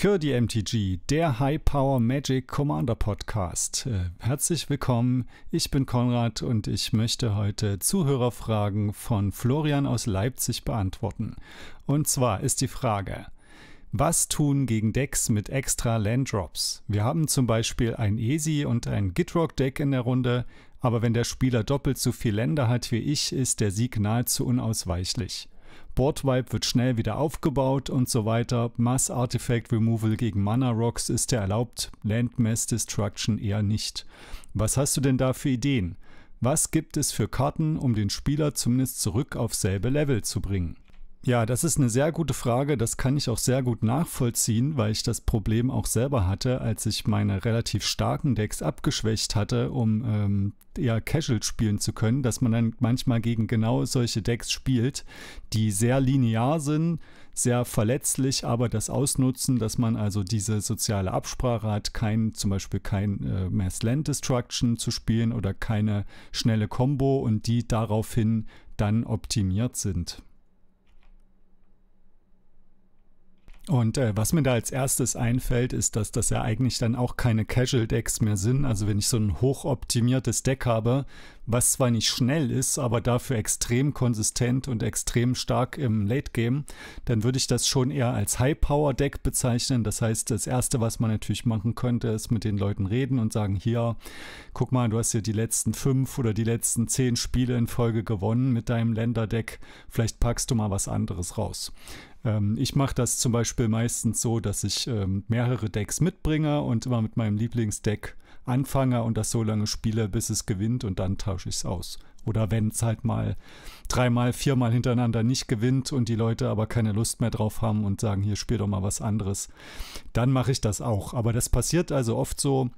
Kirdi MTG, der High Power Magic Commander Podcast. Äh, herzlich willkommen, ich bin Konrad und ich möchte heute Zuhörerfragen von Florian aus Leipzig beantworten. Und zwar ist die Frage, was tun gegen Decks mit extra Landdrops? Wir haben zum Beispiel ein Easy und ein Gitrock Deck in der Runde, aber wenn der Spieler doppelt so viele Länder hat wie ich, ist der Sieg nahezu unausweichlich. Boardwipe wird schnell wieder aufgebaut und so weiter. Mass Artifact Removal gegen Mana Rocks ist ja erlaubt, Land Mass Destruction eher nicht. Was hast du denn da für Ideen? Was gibt es für Karten, um den Spieler zumindest zurück auf selbe Level zu bringen? Ja, das ist eine sehr gute Frage. Das kann ich auch sehr gut nachvollziehen, weil ich das Problem auch selber hatte, als ich meine relativ starken Decks abgeschwächt hatte, um ähm, eher casual spielen zu können, dass man dann manchmal gegen genau solche Decks spielt, die sehr linear sind, sehr verletzlich, aber das ausnutzen, dass man also diese soziale Absprache hat, kein, zum Beispiel kein äh, Mass Land Destruction zu spielen oder keine schnelle Combo und die daraufhin dann optimiert sind. Und äh, was mir da als erstes einfällt, ist, dass das ja eigentlich dann auch keine Casual Decks mehr sind. Also wenn ich so ein hochoptimiertes Deck habe, was zwar nicht schnell ist, aber dafür extrem konsistent und extrem stark im Late Game, dann würde ich das schon eher als High Power Deck bezeichnen. Das heißt, das erste, was man natürlich machen könnte, ist mit den Leuten reden und sagen, hier, guck mal, du hast hier die letzten fünf oder die letzten zehn Spiele in Folge gewonnen mit deinem Länderdeck. Vielleicht packst du mal was anderes raus ähm, ich mache das zum Beispiel meistens so, dass ich ähm, mehrere Decks mitbringe und immer mit meinem Lieblingsdeck Anfänger und das so lange spiele, bis es gewinnt und dann tausche ich es aus. Oder wenn es halt mal dreimal, viermal hintereinander nicht gewinnt und die Leute aber keine Lust mehr drauf haben und sagen, hier spiel doch mal was anderes, dann mache ich das auch. Aber das passiert also oft so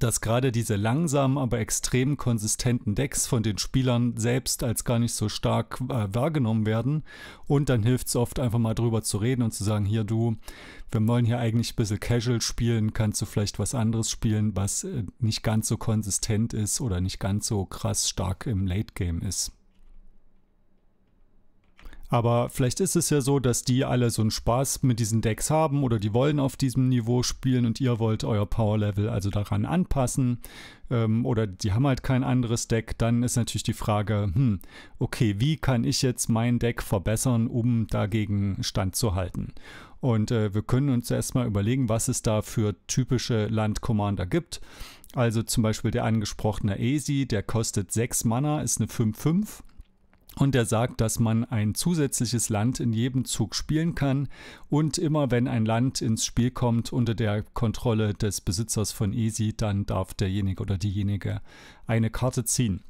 dass gerade diese langsamen, aber extrem konsistenten Decks von den Spielern selbst als gar nicht so stark äh, wahrgenommen werden. Und dann hilft es oft einfach mal drüber zu reden und zu sagen, hier du, wir wollen hier eigentlich ein bisschen casual spielen, kannst du vielleicht was anderes spielen, was äh, nicht ganz so konsistent ist oder nicht ganz so krass stark im Late Game ist. Aber vielleicht ist es ja so, dass die alle so einen Spaß mit diesen Decks haben oder die wollen auf diesem Niveau spielen und ihr wollt euer Power Level also daran anpassen ähm, oder die haben halt kein anderes Deck. Dann ist natürlich die Frage, hm, okay, wie kann ich jetzt mein Deck verbessern, um dagegen standzuhalten? Und äh, wir können uns erstmal überlegen, was es da für typische Land-Commander gibt. Also zum Beispiel der angesprochene Esi, der kostet 6 Mana, ist eine 5-5 und er sagt, dass man ein zusätzliches Land in jedem Zug spielen kann und immer wenn ein Land ins Spiel kommt unter der Kontrolle des Besitzers von Easy, dann darf derjenige oder diejenige eine Karte ziehen.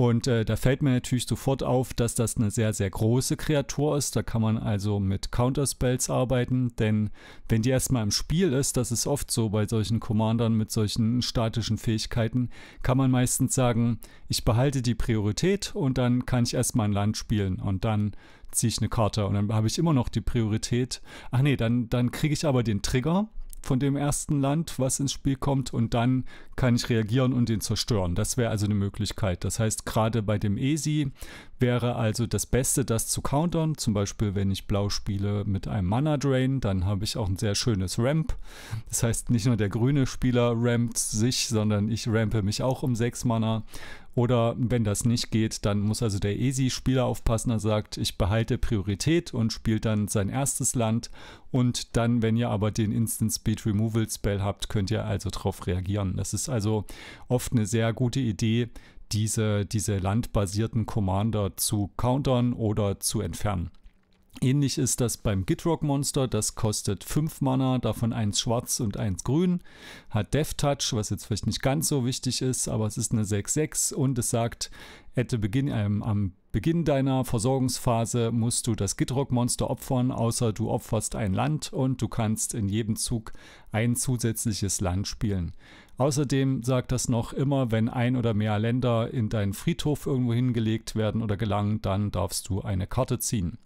Und äh, da fällt mir natürlich sofort auf, dass das eine sehr, sehr große Kreatur ist. Da kann man also mit Counterspells arbeiten, denn wenn die erstmal im Spiel ist, das ist oft so bei solchen Commandern mit solchen statischen Fähigkeiten, kann man meistens sagen, ich behalte die Priorität und dann kann ich erstmal ein Land spielen und dann ziehe ich eine Karte und dann habe ich immer noch die Priorität. Ach nee, dann, dann kriege ich aber den Trigger von dem ersten Land, was ins Spiel kommt, und dann kann ich reagieren und den zerstören. Das wäre also eine Möglichkeit. Das heißt, gerade bei dem Esi wäre also das Beste, das zu countern. Zum Beispiel, wenn ich blau spiele mit einem Mana Drain, dann habe ich auch ein sehr schönes Ramp. Das heißt, nicht nur der grüne Spieler rampt sich, sondern ich rampe mich auch um 6 Mana. Oder wenn das nicht geht, dann muss also der ESI-Spieler aufpassen, er sagt, ich behalte Priorität und spielt dann sein erstes Land. Und dann, wenn ihr aber den Instant Speed Removal Spell habt, könnt ihr also darauf reagieren. Das ist also oft eine sehr gute Idee, diese, diese landbasierten Commander zu countern oder zu entfernen. Ähnlich ist das beim Gitrock Monster, das kostet 5 Mana, davon eins schwarz und eins grün, hat Death Touch, was jetzt vielleicht nicht ganz so wichtig ist, aber es ist eine 6-6 und es sagt, Beginn, ähm, am Beginn deiner Versorgungsphase musst du das Gitrock Monster opfern, außer du opferst ein Land und du kannst in jedem Zug ein zusätzliches Land spielen. Außerdem sagt das noch immer, wenn ein oder mehr Länder in deinen Friedhof irgendwo hingelegt werden oder gelangen, dann darfst du eine Karte ziehen.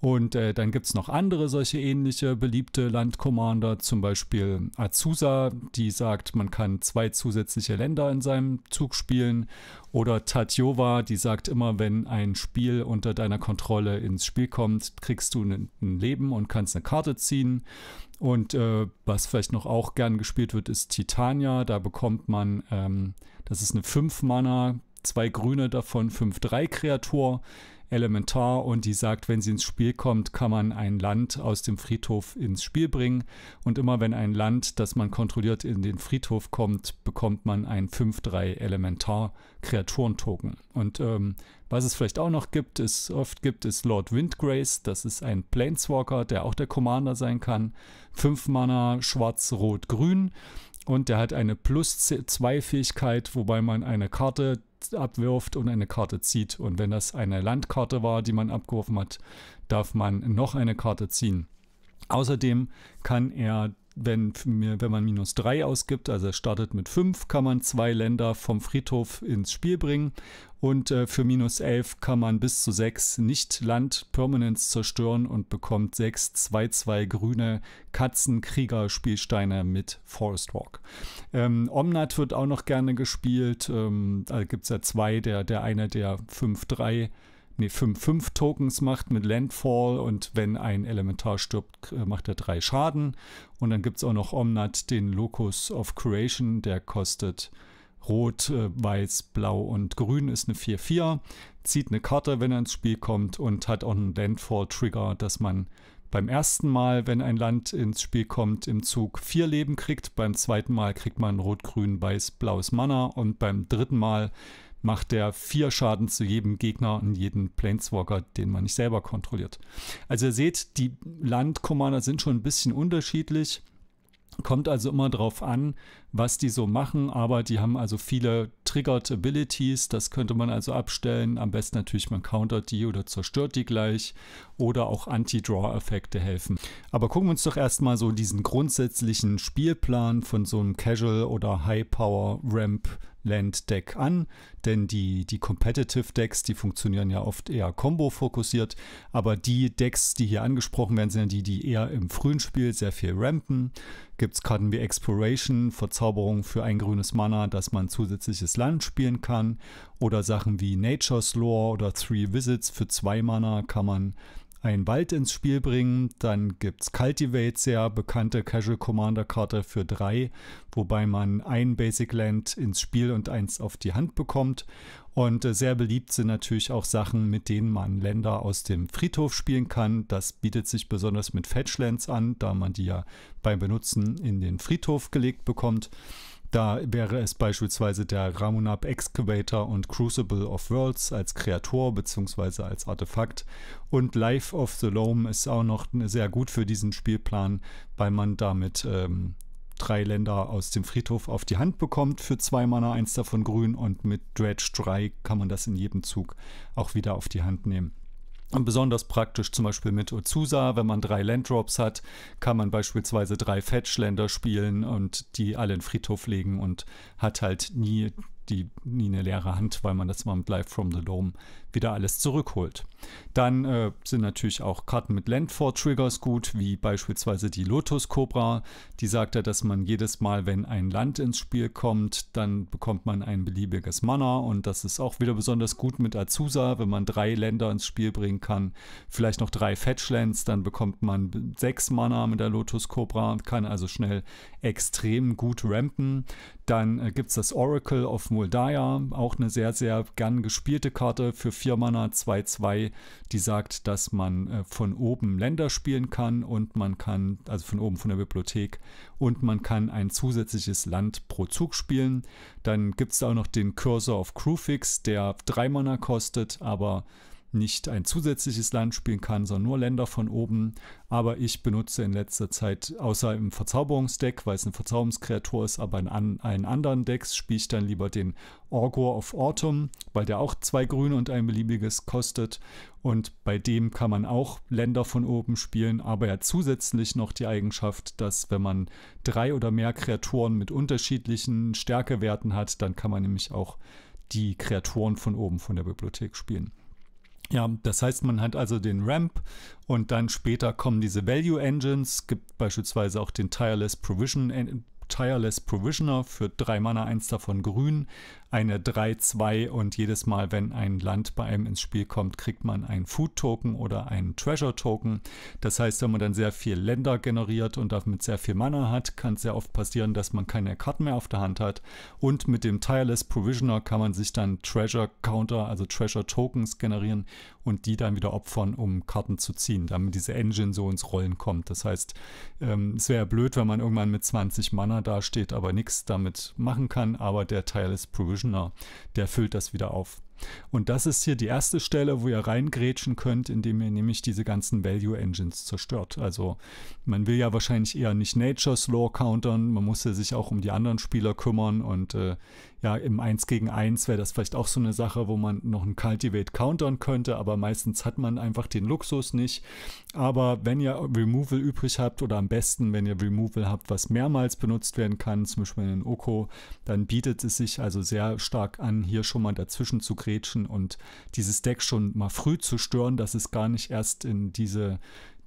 Und äh, dann gibt es noch andere solche ähnliche beliebte Landcommander, zum Beispiel Azusa, die sagt, man kann zwei zusätzliche Länder in seinem Zug spielen. Oder Tatjova, die sagt immer, wenn ein Spiel unter deiner Kontrolle ins Spiel kommt, kriegst du ein, ein Leben und kannst eine Karte ziehen. Und äh, was vielleicht noch auch gern gespielt wird, ist Titania. Da bekommt man, ähm, das ist eine 5-Mana, zwei grüne davon, 5-3-Kreatur Elementar und die sagt, wenn sie ins Spiel kommt, kann man ein Land aus dem Friedhof ins Spiel bringen. Und immer wenn ein Land, das man kontrolliert, in den Friedhof kommt, bekommt man ein 5-3 Elementar Kreaturentoken. Und ähm, was es vielleicht auch noch gibt, ist oft gibt es Lord Windgrace, das ist ein Planeswalker, der auch der Commander sein kann. 5 Mana, schwarz, rot, grün. Und der hat eine plus 2 Fähigkeit, wobei man eine Karte abwirft und eine Karte zieht. Und wenn das eine Landkarte war, die man abgeworfen hat, darf man noch eine Karte ziehen. Außerdem kann er wenn, wenn man minus 3 ausgibt, also startet mit 5, kann man zwei Länder vom Friedhof ins Spiel bringen. Und äh, für minus 11 kann man bis zu 6 nicht Land Permanents zerstören und bekommt 6 2-2 grüne Katzenkrieger-Spielsteine mit Forest Walk. Ähm, Omnat wird auch noch gerne gespielt. Ähm, da gibt es ja zwei, der, der eine, der 5-3 nee, 5-5 Tokens macht mit Landfall und wenn ein Elementar stirbt, äh, macht er 3 Schaden. Und dann gibt es auch noch Omnat, den Locus of Creation, der kostet Rot, äh, Weiß, Blau und Grün ist eine 4-4. Zieht eine Karte, wenn er ins Spiel kommt und hat auch einen Landfall-Trigger, dass man beim ersten Mal, wenn ein Land ins Spiel kommt, im Zug 4 Leben kriegt. Beim zweiten Mal kriegt man Rot, Grün, Weiß, Blaues Mana und beim dritten Mal macht der vier Schaden zu jedem Gegner und jeden Planeswalker, den man nicht selber kontrolliert. Also ihr seht, die Landkommander sind schon ein bisschen unterschiedlich. Kommt also immer darauf an, was die so machen, aber die haben also viele Triggered Abilities, das könnte man also abstellen. Am besten natürlich, man countert die oder zerstört die gleich oder auch Anti-Draw-Effekte helfen. Aber gucken wir uns doch erstmal so diesen grundsätzlichen Spielplan von so einem Casual oder High-Power-Ramp an. Land-Deck an, denn die, die Competitive-Decks, die funktionieren ja oft eher Combo-fokussiert, aber die Decks, die hier angesprochen werden, sind ja die, die eher im frühen Spiel sehr viel rampen. Gibt es Karten wie Exploration, Verzauberung für ein grünes Mana, dass man zusätzliches Land spielen kann, oder Sachen wie Nature's Lore oder Three Visits für zwei Mana kann man einen Wald ins Spiel bringen. Dann gibt es Cultivate, sehr bekannte Casual Commander Karte für drei, wobei man ein Basic Land ins Spiel und eins auf die Hand bekommt. Und äh, sehr beliebt sind natürlich auch Sachen, mit denen man Länder aus dem Friedhof spielen kann. Das bietet sich besonders mit Fetchlands an, da man die ja beim Benutzen in den Friedhof gelegt bekommt. Da wäre es beispielsweise der Ramunab Excavator und Crucible of Worlds als Kreator bzw. als Artefakt. Und Life of the Loam ist auch noch sehr gut für diesen Spielplan, weil man damit ähm, drei Länder aus dem Friedhof auf die Hand bekommt für zwei Mana, eins davon grün und mit Dredge 3 kann man das in jedem Zug auch wieder auf die Hand nehmen. Besonders praktisch zum Beispiel mit Ozusa, wenn man drei Landdrops hat, kann man beispielsweise drei Fetch-Länder spielen und die alle in den Friedhof legen und hat halt nie die nie eine leere Hand, weil man das mal mit Live from the Dome wieder alles zurückholt. Dann äh, sind natürlich auch Karten mit Landfall-Triggers gut, wie beispielsweise die Lotus Cobra. Die sagt ja, dass man jedes Mal, wenn ein Land ins Spiel kommt, dann bekommt man ein beliebiges Mana und das ist auch wieder besonders gut mit Azusa, wenn man drei Länder ins Spiel bringen kann. Vielleicht noch drei Fetchlands, dann bekommt man sechs Mana mit der Lotus Cobra, kann also schnell extrem gut rampen. Dann äh, gibt es das Oracle of Muldaya, auch eine sehr, sehr gern gespielte Karte für 4 Mana 2-2, die sagt, dass man äh, von oben Länder spielen kann und man kann, also von oben von der Bibliothek, und man kann ein zusätzliches Land pro Zug spielen. Dann gibt es auch noch den Cursor of Crewfix, der 3 Mana kostet, aber nicht ein zusätzliches Land spielen kann, sondern nur Länder von oben. Aber ich benutze in letzter Zeit, außer im Verzauberungsdeck, weil es eine Verzauberungskreatur ist, aber in an, allen anderen Decks spiele ich dann lieber den Orgor of Autumn, weil der auch zwei Grüne und ein beliebiges kostet. Und bei dem kann man auch Länder von oben spielen, aber ja zusätzlich noch die Eigenschaft, dass wenn man drei oder mehr Kreaturen mit unterschiedlichen Stärkewerten hat, dann kann man nämlich auch die Kreaturen von oben von der Bibliothek spielen. Ja, das heißt, man hat also den Ramp und dann später kommen diese Value Engines, gibt beispielsweise auch den Tireless Provision äh, Tireless Provisioner für drei Mana, eins davon grün eine 3-2 und jedes Mal, wenn ein Land bei einem ins Spiel kommt, kriegt man einen Food-Token oder einen Treasure-Token. Das heißt, wenn man dann sehr viele Länder generiert und damit sehr viel Mana hat, kann es sehr oft passieren, dass man keine Karten mehr auf der Hand hat. Und mit dem Tireless Provisioner kann man sich dann Treasure-Counter, also Treasure-Tokens generieren und die dann wieder opfern, um Karten zu ziehen, damit diese Engine so ins Rollen kommt. Das heißt, ähm, es wäre blöd, wenn man irgendwann mit 20 Mana dasteht, aber nichts damit machen kann, aber der Tireless Provisioner inzwischen Der füllt das wieder auf. Und das ist hier die erste Stelle, wo ihr reingrätschen könnt, indem ihr nämlich diese ganzen Value Engines zerstört. Also man will ja wahrscheinlich eher nicht Nature's Law countern, man muss ja sich auch um die anderen Spieler kümmern und äh, ja, im 1 gegen 1 wäre das vielleicht auch so eine Sache, wo man noch einen Cultivate countern könnte, aber meistens hat man einfach den Luxus nicht. Aber wenn ihr Removal übrig habt oder am besten, wenn ihr Removal habt, was mehrmals benutzt werden kann, zum Beispiel in Oko, dann bietet es sich also sehr stark an, hier schon mal dazwischen zu grätschen reingrätschen und dieses Deck schon mal früh zu stören, dass es gar nicht erst in diese,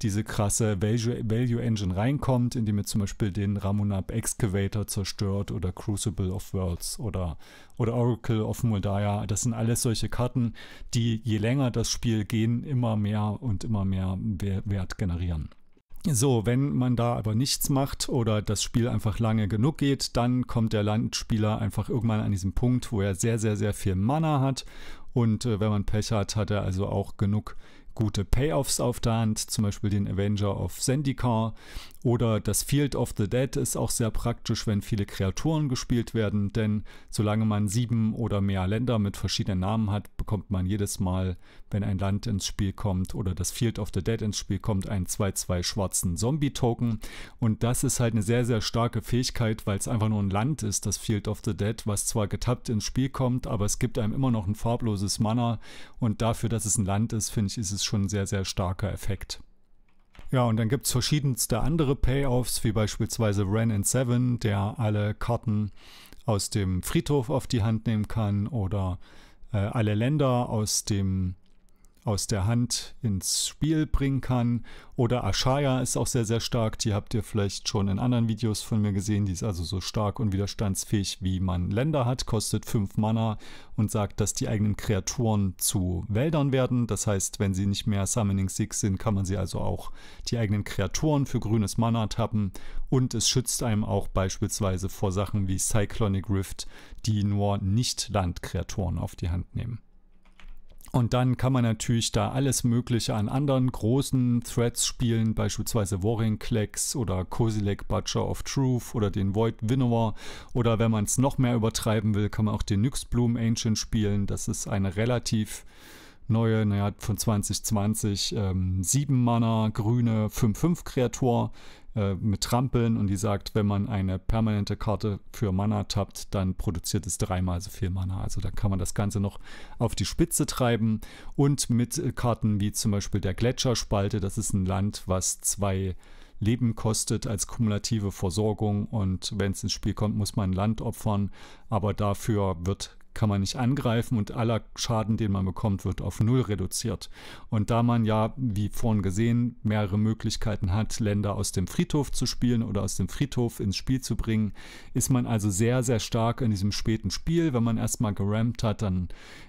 diese krasse Value, Engine reinkommt, indem ihr zum Beispiel den Ramunab Excavator zerstört oder Crucible of Worlds oder, oder Oracle of Moldaya. Das sind alles solche Karten, die je länger das Spiel gehen, immer mehr und immer mehr Wert generieren. So, wenn man da aber nichts macht oder das Spiel einfach lange genug geht, dann kommt der Landspieler einfach irgendwann an diesen Punkt, wo er sehr, sehr, sehr viel Mana hat. Und äh, wenn man Pech hat, hat er also auch genug gute Payoffs auf der Hand, zum Beispiel den Avenger of Zendikar oder das Field of the Dead ist auch sehr praktisch, wenn viele Kreaturen gespielt werden, denn solange man sieben oder mehr Länder mit verschiedenen Namen hat, bekommt man jedes Mal, wenn ein Land ins Spiel kommt oder das Field of the Dead ins Spiel kommt, einen 2-2 schwarzen Zombie-Token. Und das ist halt eine sehr, sehr starke Fähigkeit, weil es einfach nur ein Land ist, das Field of the Dead, was zwar getappt ins Spiel kommt, aber es gibt einem immer noch ein farbloses Mana. Und dafür, dass es ein Land ist, finde ich, ist es schon ein sehr, sehr starker Effekt. Ja, und dann gibt es verschiedenste andere Payoffs, wie beispielsweise Ren and Seven, der alle Karten aus dem Friedhof auf die Hand nehmen kann oder äh, alle Länder aus dem aus der Hand ins Spiel bringen kann. Oder Ashaya ist auch sehr, sehr stark. Die habt ihr vielleicht schon in anderen Videos von mir gesehen. Die ist also so stark und widerstandsfähig, wie man Länder hat. Kostet 5 Mana und sagt, dass die eigenen Kreaturen zu Wäldern werden. Das heißt, wenn sie nicht mehr Summoning Six sind, kann man sie also auch die eigenen Kreaturen für grünes Mana tappen. Und es schützt einem auch beispielsweise vor Sachen wie Cyclonic Rift, die nur nicht Landkreaturen auf die Hand nehmen. Und dann kann man natürlich da alles Mögliche an anderen großen Threads spielen, beispielsweise Warring Klecks oder Kozilek Butcher of Truth oder den Void Winnower. Oder wenn man es noch mehr übertreiben will, kann man auch den Nyxbloom Ancient spielen. Das ist eine relativ neue, naja, von 2020, ähm, 7 Mana, grüne 5-5 Kreatur, äh, mit Trampeln und die sagt, wenn man eine permanente Karte für Mana tappt, dann produziert es dreimal so viel Mana. Also da kann man das Ganze noch auf die Spitze treiben und mit äh, Karten wie zum Beispiel der Gletscherspalte, das ist ein Land, was zwei Leben kostet als kumulative Versorgung und wenn es ins Spiel kommt, muss man ein Land opfern, aber dafür wird kann man nicht angreifen und aller Schaden, den man bekommt, wird auf Null reduziert. Und da man ja, wie vorhin gesehen, mehrere Möglichkeiten hat, Länder aus dem Friedhof zu spielen oder aus dem Friedhof ins Spiel zu bringen, ist man also sehr, sehr stark in diesem späten Spiel. Wenn man erstmal gerammt hat, dann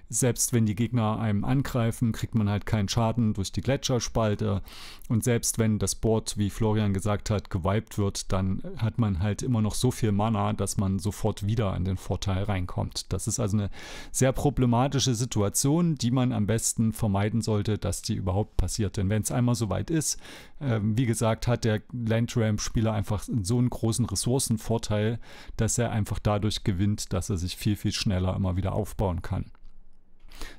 selbst wenn die Gegner einem angreifen, kriegt man halt keinen Schaden durch die Gletscherspalte. Und selbst wenn das Board, wie Florian gesagt hat, gewiped wird, dann hat man halt immer noch so viel Mana, dass man sofort wieder an den Vorteil reinkommt. Das ist also eine sehr problematische Situation, die man am besten vermeiden sollte, dass die überhaupt passiert. Denn wenn es einmal soweit ist, äh, wie gesagt, hat der Landramp-Spieler einfach so einen großen Ressourcenvorteil, dass er einfach dadurch gewinnt, dass er sich viel, viel schneller immer wieder aufbauen kann.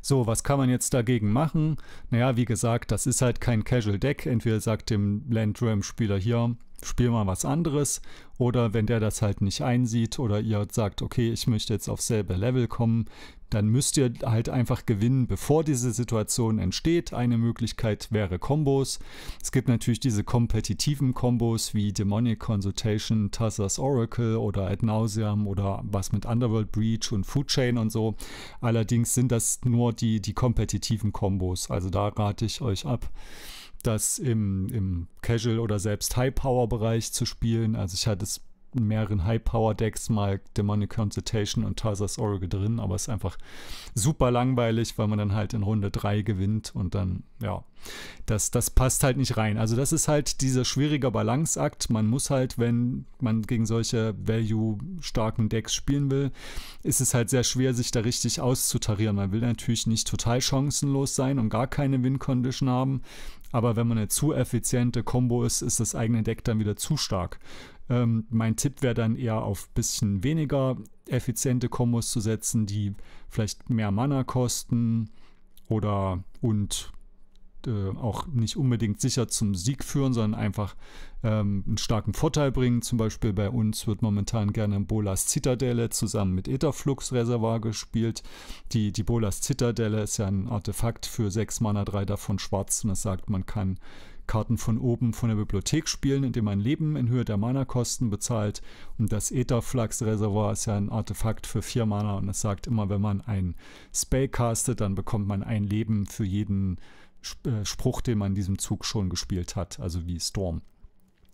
So, was kann man jetzt dagegen machen? Naja, wie gesagt, das ist halt kein Casual Deck. Entweder sagt dem Landram-Spieler hier, spiel mal was anderes. Oder wenn der das halt nicht einsieht oder ihr sagt, okay, ich möchte jetzt auf selbe Level kommen, dann müsst ihr halt einfach gewinnen, bevor diese Situation entsteht. Eine Möglichkeit wäre Kombos. Es gibt natürlich diese kompetitiven Kombos wie Demonic Consultation, Tassa's Oracle oder Ad Nauseam oder was mit Underworld Breach und Food Chain und so. Allerdings sind das nur die, die kompetitiven Kombos. Also da rate ich euch ab das im, im Casual oder selbst High-Power-Bereich zu spielen. Also ich hatte es mehreren High-Power-Decks mal Demonic Consultation und Tarsus Oracle drin, aber es ist einfach super langweilig, weil man dann halt in Runde 3 gewinnt und dann, ja, das, das passt halt nicht rein. Also das ist halt dieser schwierige Balanceakt. Man muss halt, wenn man gegen solche value-starken Decks spielen will, ist es halt sehr schwer, sich da richtig auszutarieren. Man will natürlich nicht total chancenlos sein und gar keine Win-Condition haben, aber wenn man eine zu effiziente Combo ist, ist das eigene Deck dann wieder zu stark. Ähm, mein Tipp wäre dann eher auf ein bisschen weniger effiziente Kombos zu setzen, die vielleicht mehr Mana kosten oder und äh, auch nicht unbedingt sicher zum Sieg führen, sondern einfach ähm, einen starken Vorteil bringen. Zum Beispiel bei uns wird momentan gerne Bolas Zitadelle zusammen mit Etherflux Reservoir gespielt. Die, die Bolas Zitadelle ist ja ein Artefakt für 6 Mana 3 davon schwarz und das sagt, man kann Karten von oben von der Bibliothek spielen, indem man Leben in Höhe der Mana-Kosten bezahlt. Und das Etherflux-Reservoir ist ja ein Artefakt für vier Mana und es sagt immer, wenn man ein Spell castet, dann bekommt man ein Leben für jeden äh, Spruch, den man in diesem Zug schon gespielt hat, also wie Storm.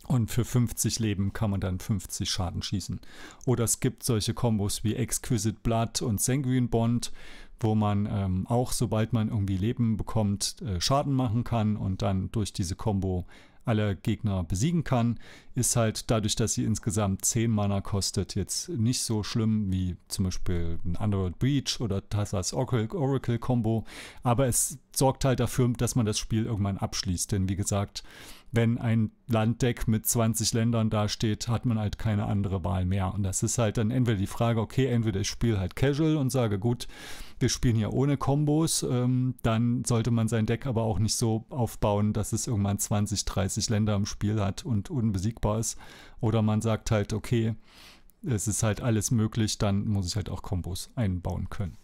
Und für 50 Leben kann man dann 50 Schaden schießen. Oder es gibt solche Kombos wie Exquisite Blood und Sanguine Bond, wo man ähm, auch, sobald man irgendwie Leben bekommt, äh, Schaden machen kann und dann durch diese Combo alle Gegner besiegen kann, ist halt dadurch, dass sie insgesamt 10 Mana kostet, jetzt nicht so schlimm wie zum Beispiel ein Underworld Breach oder Tassas Oracle Combo, aber es sorgt halt dafür, dass man das Spiel irgendwann abschließt, denn wie gesagt, wenn ein Landdeck mit 20 Ländern dasteht, hat man halt keine andere Wahl mehr und das ist halt dann entweder die Frage, okay, entweder ich spiele halt Casual und sage, gut, wir spielen hier ohne Kombos, ähm, dann sollte man sein Deck aber auch nicht so aufbauen, dass es irgendwann 20, 30 Länder im Spiel hat und unbesiegbar ist. Oder man sagt halt, okay, es ist halt alles möglich, dann muss ich halt auch Kombos einbauen können.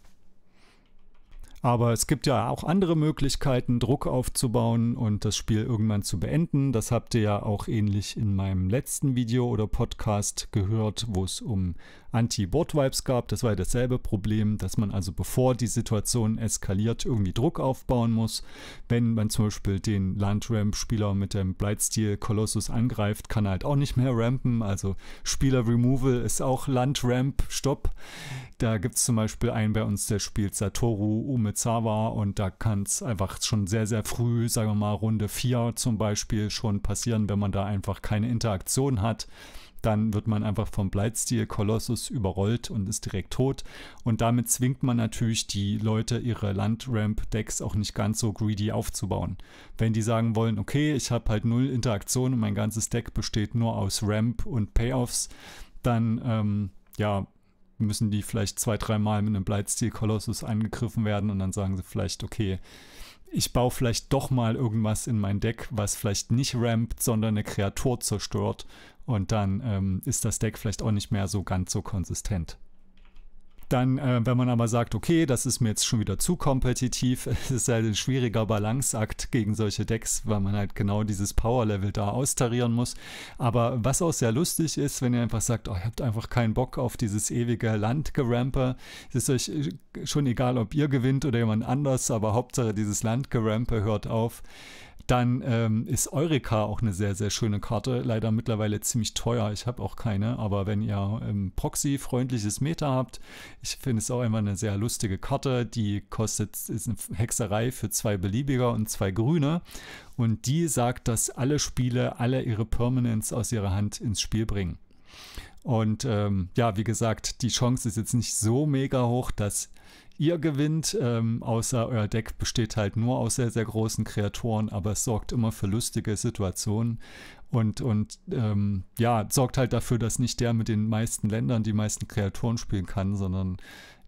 Aber es gibt ja auch andere Möglichkeiten, Druck aufzubauen und das Spiel irgendwann zu beenden. Das habt ihr ja auch ähnlich in meinem letzten Video oder Podcast gehört, wo es um Anti-Bot-Vibes gab. Das war ja dasselbe Problem, dass man also bevor die Situation eskaliert, irgendwie Druck aufbauen muss. Wenn man zum Beispiel den Landramp-Spieler mit dem Blightsteel Kolossus angreift, kann er halt auch nicht mehr rampen. Also Spieler-Removal ist auch Landramp-Stopp. Da gibt es zum Beispiel einen bei uns, der spielt Satoru Umezawa und da kann es einfach schon sehr, sehr früh, sagen wir mal Runde 4 zum Beispiel, schon passieren, wenn man da einfach keine Interaktion hat dann wird man einfach vom Bleitstil Kolossus überrollt und ist direkt tot. Und damit zwingt man natürlich die Leute, ihre Landramp-Decks auch nicht ganz so greedy aufzubauen. Wenn die sagen wollen, okay, ich habe halt null Interaktion und mein ganzes Deck besteht nur aus Ramp und Payoffs, dann ähm, ja, müssen die vielleicht zwei, dreimal mit einem Bleitstil Kolossus angegriffen werden und dann sagen sie vielleicht, okay, ich baue vielleicht doch mal irgendwas in mein Deck, was vielleicht nicht rampt, sondern eine Kreatur zerstört. Und dann ähm, ist das Deck vielleicht auch nicht mehr so ganz so konsistent. Dann, äh, wenn man aber sagt, okay, das ist mir jetzt schon wieder zu kompetitiv, es ist halt ein schwieriger Balanceakt gegen solche Decks, weil man halt genau dieses Power-Level da austarieren muss. Aber was auch sehr lustig ist, wenn ihr einfach sagt, oh, ihr habt einfach keinen Bock auf dieses ewige Landgerampe, es ist euch äh, schon egal, ob ihr gewinnt oder jemand anders, aber Hauptsache dieses Landgerampe hört auf. Dann ähm, ist Eureka auch eine sehr, sehr schöne Karte. Leider mittlerweile ziemlich teuer. Ich habe auch keine, aber wenn ihr ähm, Proxy-freundliches Meta habt, ich finde es auch immer eine sehr lustige Karte. Die kostet, ist eine Hexerei für zwei beliebiger und zwei grüne. Und die sagt, dass alle Spiele alle ihre Permanents aus ihrer Hand ins Spiel bringen. Und ähm, ja, wie gesagt, die Chance ist jetzt nicht so mega hoch, dass ihr gewinnt, ähm, außer euer Deck besteht halt nur aus sehr, sehr großen Kreaturen, aber es sorgt immer für lustige Situationen und, und ähm, ja, sorgt halt dafür, dass nicht der mit den meisten Ländern die meisten Kreaturen spielen kann, sondern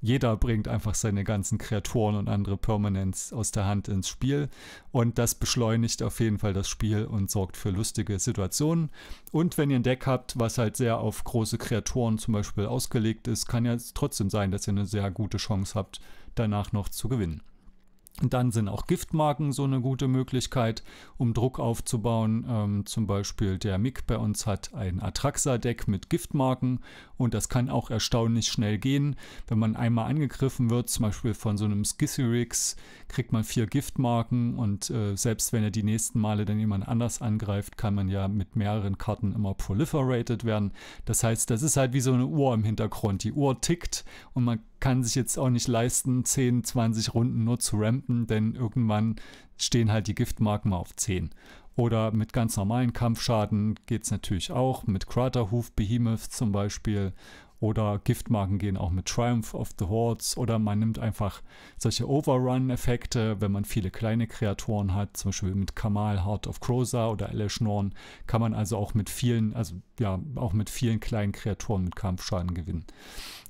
jeder bringt einfach seine ganzen Kreaturen und andere Permanents aus der Hand ins Spiel und das beschleunigt auf jeden Fall das Spiel und sorgt für lustige Situationen. Und wenn ihr ein Deck habt, was halt sehr auf große Kreaturen zum Beispiel ausgelegt ist, kann ja trotzdem sein, dass ihr eine sehr gute Chance habt, danach noch zu gewinnen. Dann sind auch Giftmarken so eine gute Möglichkeit, um Druck aufzubauen. Ähm, zum Beispiel der MIG bei uns hat ein Atraxa-Deck mit Giftmarken und das kann auch erstaunlich schnell gehen. Wenn man einmal angegriffen wird, zum Beispiel von so einem Skissyrix, kriegt man vier Giftmarken und äh, selbst wenn er die nächsten Male dann jemand anders angreift, kann man ja mit mehreren Karten immer proliferated werden. Das heißt, das ist halt wie so eine Uhr im Hintergrund. Die Uhr tickt und man kann sich jetzt auch nicht leisten, 10, 20 Runden nur zu rampen beachten, denn irgendwann stehen halt die Giftmarken mal auf 10. Oder mit ganz normalen Kampfschaden geht es natürlich auch, mit Craterhoof Behemoth zum Beispiel. Oder Giftmarken gehen auch mit Triumph of the Hordes. Oder man nimmt einfach solche Overrun-Effekte, wenn man viele kleine Kreaturen hat, zum Beispiel mit Kamal, Heart of Croza oder Eleshnorn, kann man also auch mit vielen, also ja, auch mit vielen kleinen Kreaturen mit Kampfschaden gewinnen.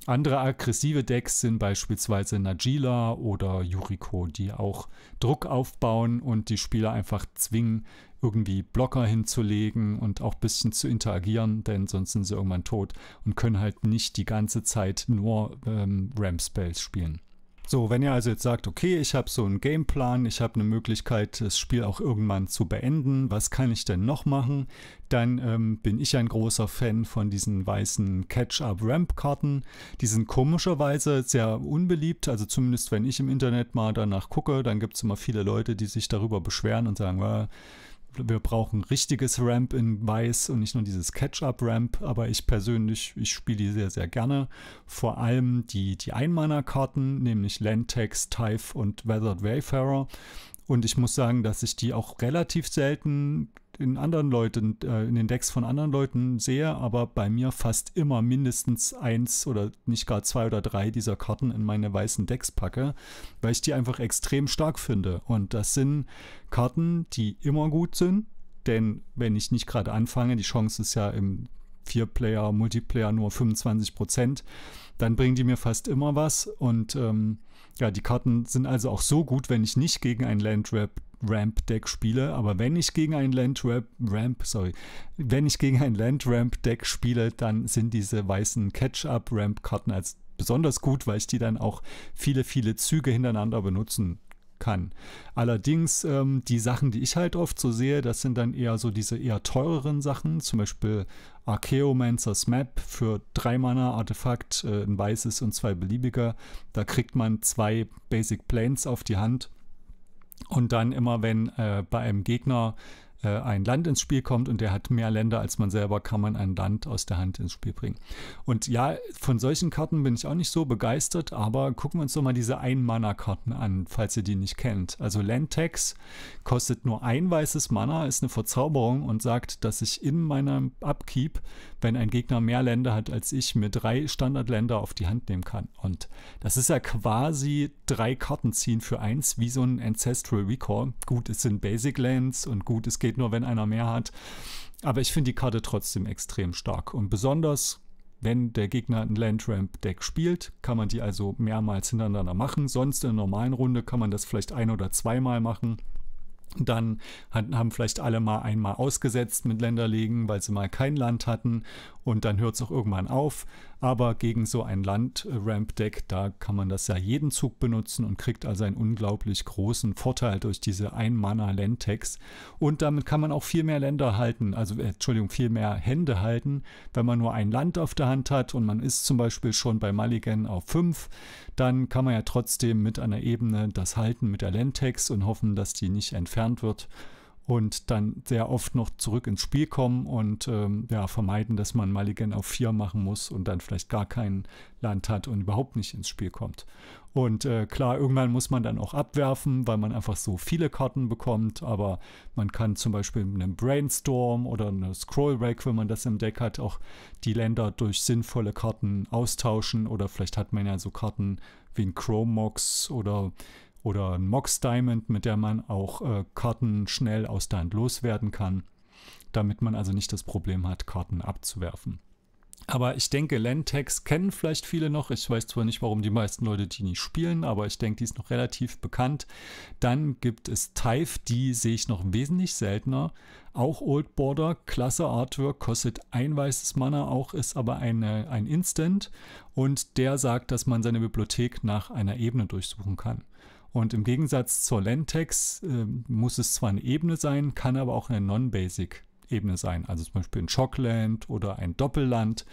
Andere aggressive Decks sind beispielsweise Najila oder Yuriko, die auch Druck aufbauen und die Spieler einfach zwingen, irgendwie Blocker hinzulegen und auch ein bisschen zu interagieren, denn sonst sind sie irgendwann tot und können halt nicht die ganze Zeit nur ähm, Ramp-Spells spielen. So, wenn ihr also jetzt sagt, okay, ich habe so einen Gameplan, ich habe eine Möglichkeit, das Spiel auch irgendwann zu beenden, was kann ich denn noch machen? Dann ähm, bin ich ein großer Fan von diesen weißen Catch-up-Ramp-Karten. Die sind komischerweise sehr unbeliebt, also zumindest wenn ich im Internet mal danach gucke, dann gibt es immer viele Leute, die sich darüber beschweren und sagen, well, wir brauchen richtiges Ramp in Weiß und nicht nur dieses Catch-up-Ramp. Aber ich persönlich, ich spiele die sehr, sehr gerne. Vor allem die, die Einmana-Karten, nämlich Landtax, Tithe und Weathered Wayfarer. Und ich muss sagen, dass ich die auch relativ selten in anderen Leuten, äh, in den Decks von anderen Leuten sehe, aber bei mir fast immer mindestens eins oder nicht gar zwei oder drei dieser Karten in meine weißen Decks packe, weil ich die einfach extrem stark finde. Und das sind Karten, die immer gut sind, denn wenn ich nicht gerade anfange, die Chance ist ja im Vier-Player-Multiplayer nur 25 Prozent, dann bringen die mir fast immer was. Und ähm, ja, die Karten sind also auch so gut, wenn ich nicht gegen ein Landrap Ramp Deck spiele, aber wenn ich gegen ein Land Ramp, Ramp sorry, wenn ich gegen ein Land Ramp Deck spiele, dann sind diese weißen Catch-up Ramp Karten als besonders gut, weil ich die dann auch viele viele Züge hintereinander benutzen kann. Allerdings ähm, die Sachen, die ich halt oft so sehe, das sind dann eher so diese eher teureren Sachen, zum Beispiel Archaeomancer's Map für drei Mana Artefakt, äh, ein weißes und zwei beliebiger. Da kriegt man zwei Basic Planes auf die Hand und dann immer, wenn äh, bei einem Gegner äh, ein Land ins Spiel kommt und der hat mehr Länder als man selber, kann man ein Land aus der Hand ins Spiel bringen. Und ja, von solchen Karten bin ich auch nicht so begeistert, aber gucken wir uns doch mal diese Ein-Mana-Karten an, falls ihr die nicht kennt. Also Landtax kostet nur ein weißes Mana, ist eine Verzauberung und sagt, dass ich in meinem Upkeep wenn ein Gegner mehr Länder hat als ich, mir drei Standardländer auf die Hand nehmen kann. Und das ist ja quasi drei Karten ziehen für eins, wie so ein Ancestral Recall. Gut, es sind Basic Lands und gut, es geht nur, wenn einer mehr hat. Aber ich finde die Karte trotzdem extrem stark. Und besonders, wenn der Gegner ein Landramp-Deck spielt, kann man die also mehrmals hintereinander machen. Sonst in einer normalen Runde kann man das vielleicht ein- oder zweimal machen. Dann haben vielleicht alle mal einmal ausgesetzt mit Länderlegen, weil sie mal kein Land hatten. Und dann hört es auch irgendwann auf. Aber gegen so ein Land-Ramp-Deck, äh, da kann man das ja jeden Zug benutzen und kriegt also einen unglaublich großen Vorteil durch diese Ein-Mana-Land-Tags. Und damit kann man auch viel mehr Länder halten, also äh, Entschuldigung, viel mehr Hände halten. Wenn man nur ein Land auf der Hand hat und man ist zum Beispiel schon bei Mulligan auf 5, dann kann man ja trotzdem mit einer Ebene das halten mit der Land-Tags und hoffen, dass die nicht entfernt wird und dann sehr oft noch zurück ins Spiel kommen und ähm, ja, vermeiden, dass man Mulligan auf 4 machen muss und dann vielleicht gar kein Land hat und überhaupt nicht ins Spiel kommt. Und äh, klar, irgendwann muss man dann auch abwerfen, weil man einfach so viele Karten bekommt, aber man kann zum Beispiel mit einem Brainstorm oder einem Scroll Rack, wenn man das im Deck hat, auch die Länder durch sinnvolle Karten austauschen oder vielleicht hat man ja so Karten wie ein Chromox oder oder ein Mox Diamond, mit der man auch äh, Karten schnell aus der Hand loswerden kann, damit man also nicht das Problem hat, Karten abzuwerfen. Aber ich denke, Lentex kennen vielleicht viele noch. Ich weiß zwar nicht, warum die meisten Leute die nicht spielen, aber ich denke, die ist noch relativ bekannt. Dann gibt es Type, die sehe ich noch wesentlich seltener. Auch Old Border, klasse Artwork, kostet ein weißes Mana, auch ist aber eine, ein Instant. Und der sagt, dass man seine Bibliothek nach einer Ebene durchsuchen kann. Und im Gegensatz zur Lentex äh, muss es zwar eine Ebene sein, kann aber auch eine Non-Basic Ebene sein. Also zum Beispiel ein Schockland oder ein Doppelland.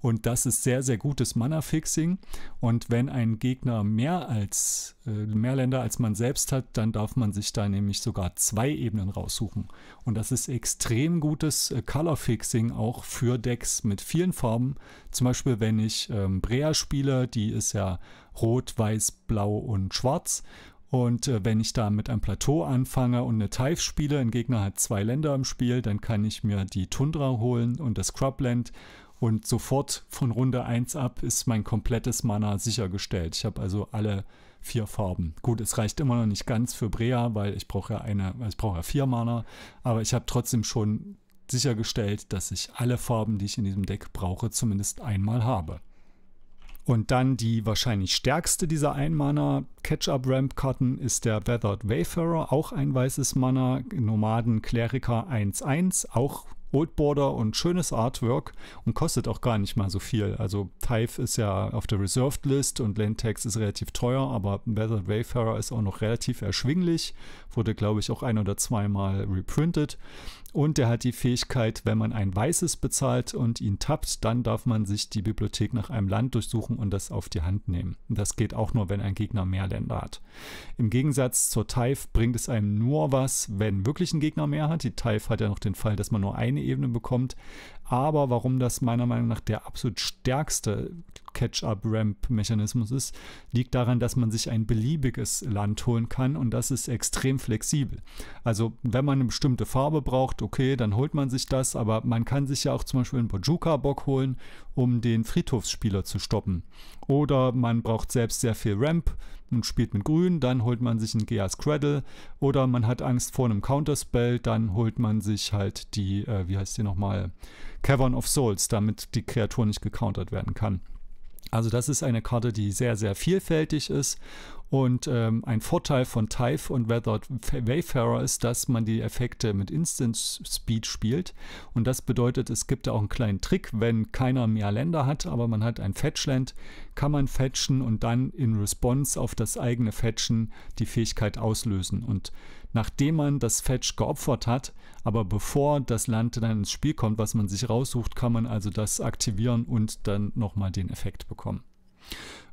Und das ist sehr, sehr gutes Mana-Fixing. Und wenn ein Gegner mehr als äh, mehr Länder als man selbst hat, dann darf man sich da nämlich sogar zwei Ebenen raussuchen. Und das ist extrem gutes äh, Color-Fixing auch für Decks mit vielen Farben. Zum Beispiel, wenn ich ähm, Brea spiele, die ist ja Rot, Weiß, Blau und Schwarz. Und äh, wenn ich da mit einem Plateau anfange und eine Tive spiele, ein Gegner hat zwei Länder im Spiel, dann kann ich mir die Tundra holen und das Scrubland. Und sofort von Runde 1 ab ist mein komplettes Mana sichergestellt. Ich habe also alle vier Farben. Gut, es reicht immer noch nicht ganz für Brea, weil ich brauche ja eine, also ich brauche ja vier Mana, aber ich habe trotzdem schon sichergestellt, dass ich alle Farben, die ich in diesem Deck brauche, zumindest einmal habe. Und dann die wahrscheinlich stärkste dieser Einmanner Catch-Up-Ramp-Karten ist der Weathered Wayfarer, auch ein weißes Mana, Nomaden Kleriker 1-1, auch Old Border und schönes Artwork und kostet auch gar nicht mal so viel. Also Tithe ist ja auf der Reserved List und Landtax ist relativ teuer, aber Weathered Wayfarer ist auch noch relativ erschwinglich. Wurde, glaube ich, auch ein oder zweimal reprintet. Und er hat die Fähigkeit, wenn man ein weißes bezahlt und ihn tappt, dann darf man sich die Bibliothek nach einem Land durchsuchen und das auf die Hand nehmen. Das geht auch nur, wenn ein Gegner mehr Länder hat. Im Gegensatz zur Taif bringt es einem nur was, wenn wirklich ein Gegner mehr hat. Die Taif hat ja noch den Fall, dass man nur eine Ebene bekommt. Aber warum das meiner Meinung nach der absolut stärkste Catch-up-Ramp-Mechanismus ist, liegt daran, dass man sich ein beliebiges Land holen kann und das ist extrem flexibel. Also wenn man eine bestimmte Farbe braucht, okay, dann holt man sich das, aber man kann sich ja auch zum Beispiel einen Bojuka-Bock holen, um den Friedhofsspieler zu stoppen. Oder man braucht selbst sehr viel Ramp und spielt mit Grün, dann holt man sich einen Geas Cradle oder man hat Angst vor einem Counterspell, dann holt man sich halt die, äh, wie heißt die nochmal, Cavern of Souls, damit die Kreatur nicht gecountert werden kann. Also das ist eine Karte, die sehr, sehr vielfältig ist und ähm, ein Vorteil von Tithe und Weathered Wayfarer ist, dass man die Effekte mit Instant Speed spielt. Und das bedeutet, es gibt da auch einen kleinen Trick, wenn keiner mehr Länder hat, aber man hat ein Fetchland, kann man fetchen und dann in Response auf das eigene Fetchen die Fähigkeit auslösen. Und nachdem man das Fetch geopfert hat, aber bevor das Land dann ins Spiel kommt, was man sich raussucht, kann man also das aktivieren und dann nochmal den Effekt bekommen.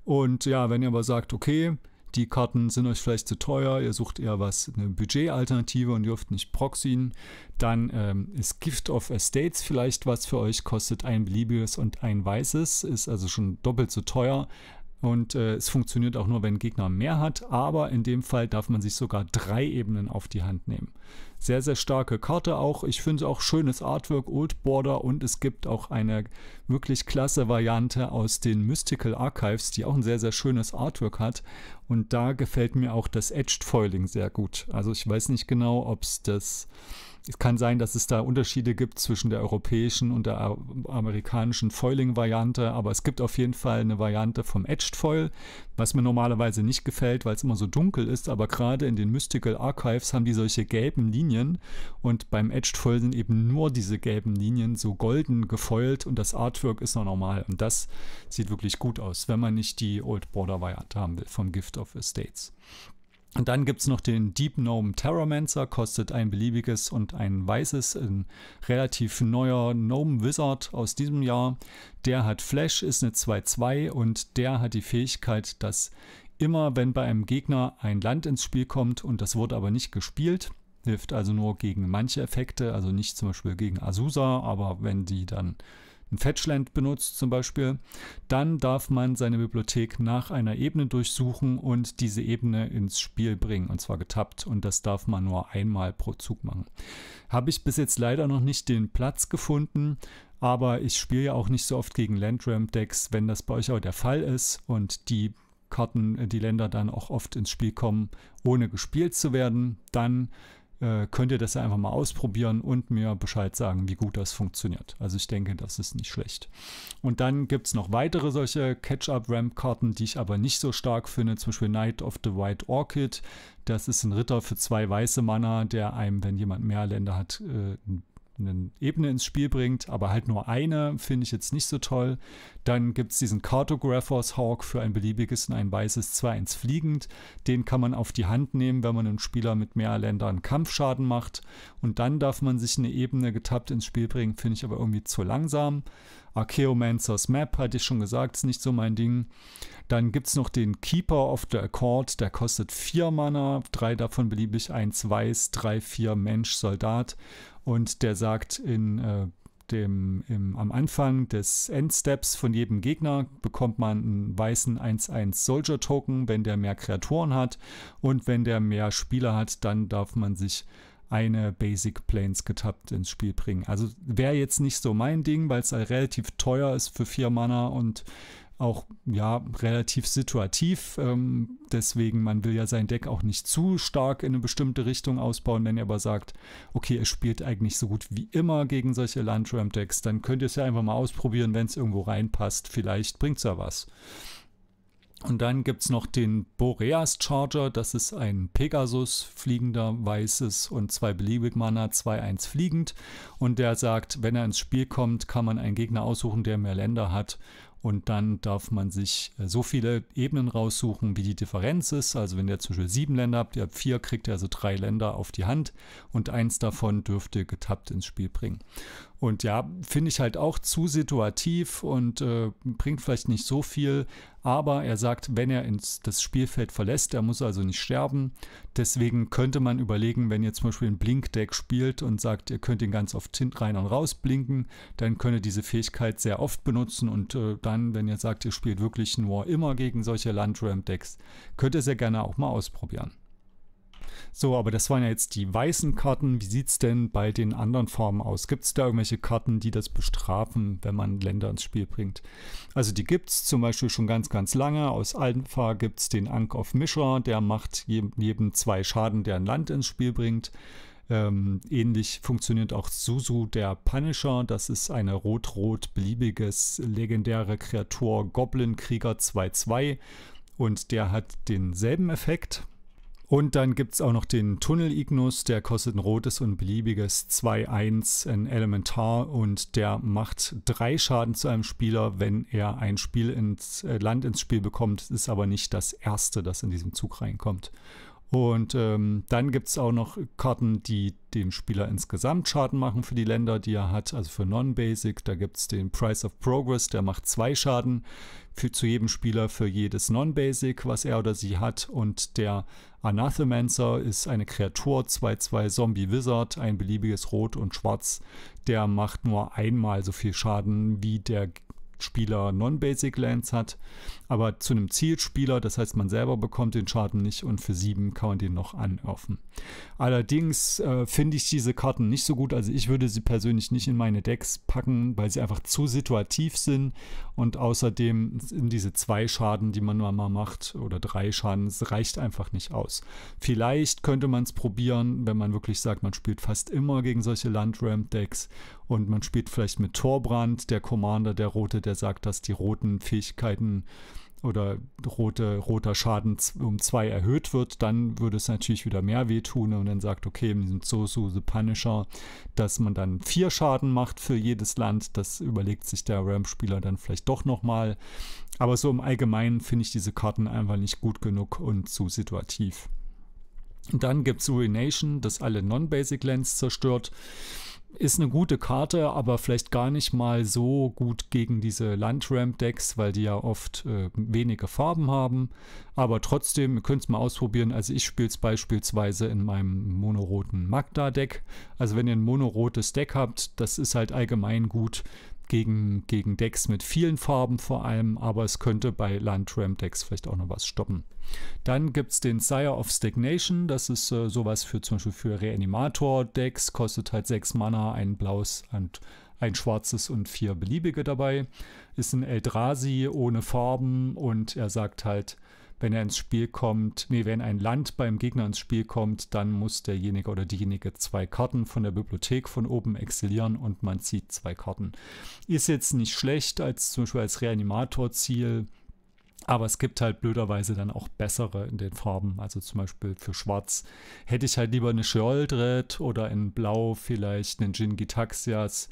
Und ja, wenn ihr aber sagt, okay, die Karten sind euch vielleicht zu teuer, ihr sucht eher was, eine Budgetalternative und dürft nicht proxien, dann ähm, ist Gift of Estates vielleicht was für euch, kostet ein beliebiges und ein weißes, ist also schon doppelt so teuer, und äh, es funktioniert auch nur, wenn ein Gegner mehr hat, aber in dem Fall darf man sich sogar drei Ebenen auf die Hand nehmen. Sehr, sehr starke Karte auch. Ich finde auch schönes Artwork, Old Border und es gibt auch eine wirklich klasse Variante aus den Mystical Archives, die auch ein sehr, sehr schönes Artwork hat. Und da gefällt mir auch das Edged Foiling sehr gut. Also ich weiß nicht genau, ob es das es kann sein, dass es da Unterschiede gibt zwischen der europäischen und der amerikanischen Foiling-Variante, aber es gibt auf jeden Fall eine Variante vom Etched Foil, was mir normalerweise nicht gefällt, weil es immer so dunkel ist, aber gerade in den Mystical Archives haben die solche gelben Linien und beim Etched Foil sind eben nur diese gelben Linien so golden gefoilt und das Artwork ist noch normal und das sieht wirklich gut aus, wenn man nicht die Old Border Variante haben will vom Gift of Estates. Und dann gibt es noch den Deep Gnome Terramancer, kostet ein beliebiges und ein weißes, ein relativ neuer Gnome Wizard aus diesem Jahr. Der hat Flash, ist eine 2-2 und der hat die Fähigkeit, dass immer, wenn bei einem Gegner ein Land ins Spiel kommt und das wurde aber nicht gespielt, hilft also nur gegen manche Effekte, also nicht zum Beispiel gegen Azusa, aber wenn die dann ein Fetchland benutzt zum Beispiel, dann darf man seine Bibliothek nach einer Ebene durchsuchen und diese Ebene ins Spiel bringen, und zwar getappt. Und das darf man nur einmal pro Zug machen. Habe ich bis jetzt leider noch nicht den Platz gefunden, aber ich spiele ja auch nicht so oft gegen Landram-Decks, wenn das bei euch auch der Fall ist und die Karten, äh, die Länder dann auch oft ins Spiel kommen, ohne gespielt zu werden, dann äh, könnt ihr das einfach mal ausprobieren und mir Bescheid sagen, wie gut das funktioniert. Also ich denke, das ist nicht schlecht. Und dann gibt es noch weitere solche Catch-up-Ramp-Karten, die ich aber nicht so stark finde. Zum Beispiel Knight of the White Orchid. Das ist ein Ritter für zwei weiße Mana, der einem, wenn jemand mehr Länder hat, äh, ein eine Ebene ins Spiel bringt, aber halt nur eine, finde ich jetzt nicht so toll. Dann gibt es diesen Cartographers Hawk für ein beliebiges und ein weißes 2-1 fliegend. Den kann man auf die Hand nehmen, wenn man einem Spieler mit mehr Ländern Kampfschaden macht. Und dann darf man sich eine Ebene getappt ins Spiel bringen, finde ich aber irgendwie zu langsam. Archaeomancer's Map, hatte ich schon gesagt, ist nicht so mein Ding. Dann gibt es noch den Keeper of the Accord, der kostet 4 Mana, 3 davon beliebig, 1 Weiß, 3, 4 Mensch, Soldat. Und der sagt in äh, dem, im, am Anfang des Endsteps von jedem Gegner bekommt man einen weißen 1-1 Soldier Token, wenn der mehr Kreaturen hat. Und wenn der mehr Spieler hat, dann darf man sich eine Basic Planes getappt ins Spiel bringen. Also wäre jetzt nicht so mein Ding, weil es halt relativ teuer ist für vier Mana und auch ja relativ situativ. Ähm, deswegen, man will ja sein Deck auch nicht zu stark in eine bestimmte Richtung ausbauen. Wenn ihr aber sagt, okay, ihr spielt eigentlich so gut wie immer gegen solche Landram-Decks, dann könnt ihr es ja einfach mal ausprobieren, wenn es irgendwo reinpasst. Vielleicht bringt es ja was. Und dann gibt es noch den Boreas Charger, das ist ein Pegasus, fliegender, weißes und zwei beliebig Mana, 2-1 fliegend. Und der sagt, wenn er ins Spiel kommt, kann man einen Gegner aussuchen, der mehr Länder hat. Und dann darf man sich äh, so viele Ebenen raussuchen, wie die Differenz ist. Also wenn ihr zum Beispiel sieben Länder habt, ihr habt vier, kriegt ihr also drei Länder auf die Hand und eins davon dürft ihr getappt ins Spiel bringen. Und ja, finde ich halt auch zu situativ und äh, bringt vielleicht nicht so viel. Aber er sagt, wenn er ins, das Spielfeld verlässt, er muss also nicht sterben. Deswegen könnte man überlegen, wenn ihr zum Beispiel ein Blinkdeck spielt und sagt, ihr könnt ihn ganz oft rein und raus blinken, dann könnt ihr diese Fähigkeit sehr oft benutzen. Und äh, dann, wenn ihr sagt, ihr spielt wirklich nur immer gegen solche Landram-Decks, könnt ihr sehr gerne auch mal ausprobieren. So, aber das waren ja jetzt die weißen Karten. Wie sieht es denn bei den anderen Farben aus? Gibt es da irgendwelche Karten, die das bestrafen, wenn man Länder ins Spiel bringt? Also die gibt es zum Beispiel schon ganz, ganz lange. Aus Alpha gibt es den Ankh of Mishra, der macht jedem zwei Schaden, der ein Land ins Spiel bringt. Ähm, ähnlich funktioniert auch Susu der Punisher. Das ist eine rot-rot beliebiges legendäre Kreatur Goblin Krieger 2-2 und der hat denselben Effekt. Und dann gibt es auch noch den Tunnel Ignus, der kostet ein rotes und beliebiges 2-1, ein Elementar und der macht drei Schaden zu einem Spieler, wenn er ein Spiel ins äh, Land ins Spiel bekommt, ist aber nicht das erste, das in diesem Zug reinkommt. Und ähm, dann gibt es auch noch Karten, die dem Spieler insgesamt Schaden machen für die Länder, die er hat. Also für Non-Basic, da gibt es den Price of Progress, der macht zwei Schaden für, zu jedem Spieler für jedes Non-Basic, was er oder sie hat. Und der Anathemancer ist eine Kreatur, 2-2 Zombie Wizard, ein beliebiges Rot und Schwarz. Der macht nur einmal so viel Schaden wie der Spieler Non-Basic Lands hat, aber zu einem Zielspieler, das heißt man selber bekommt den Schaden nicht und für 7 kann man den noch anerfen. Allerdings äh, finde ich diese Karten nicht so gut. Also ich würde sie persönlich nicht in meine Decks packen, weil sie einfach zu situativ sind. Und außerdem sind diese zwei Schaden, die man mal macht, oder drei Schaden, es reicht einfach nicht aus. Vielleicht könnte man es probieren, wenn man wirklich sagt, man spielt fast immer gegen solche Landramp-Decks und man spielt vielleicht mit Torbrand, der Commander, der Rote, der sagt, dass die roten Fähigkeiten oder rote, roter Schaden um zwei erhöht wird, dann würde es natürlich wieder mehr wehtun und dann sagt, okay, mit diesem Zosu The Punisher, dass man dann vier Schaden macht für jedes Land, das überlegt sich der Ramp-Spieler dann vielleicht doch nochmal. Aber so im Allgemeinen finde ich diese Karten einfach nicht gut genug und zu situativ. Dann gibt es Ruination, das alle Non-Basic Lands zerstört ist eine gute Karte, aber vielleicht gar nicht mal so gut gegen diese Landramp-Decks, weil die ja oft äh, wenige Farben haben. Aber trotzdem, ihr könnt es mal ausprobieren. Also ich spiele es beispielsweise in meinem monoroten Magda-Deck. Also wenn ihr ein monorotes Deck habt, das ist halt allgemein gut gegen, gegen Decks mit vielen Farben vor allem, aber es könnte bei land decks vielleicht auch noch was stoppen. Dann gibt es den Sire of Stagnation, das ist äh, sowas für zum Beispiel für Reanimator-Decks, kostet halt 6 Mana, ein blaues und ein schwarzes und vier beliebige dabei. Ist ein Eldrazi ohne Farben und er sagt halt, wenn er ins Spiel kommt, nee, wenn ein Land beim Gegner ins Spiel kommt, dann muss derjenige oder diejenige zwei Karten von der Bibliothek von oben exilieren und man zieht zwei Karten. Ist jetzt nicht schlecht als zum Beispiel als Reanimator-Ziel, aber es gibt halt blöderweise dann auch bessere in den Farben. Also zum Beispiel für Schwarz hätte ich halt lieber eine Sheoldred oder in Blau vielleicht einen Jin Gitaxias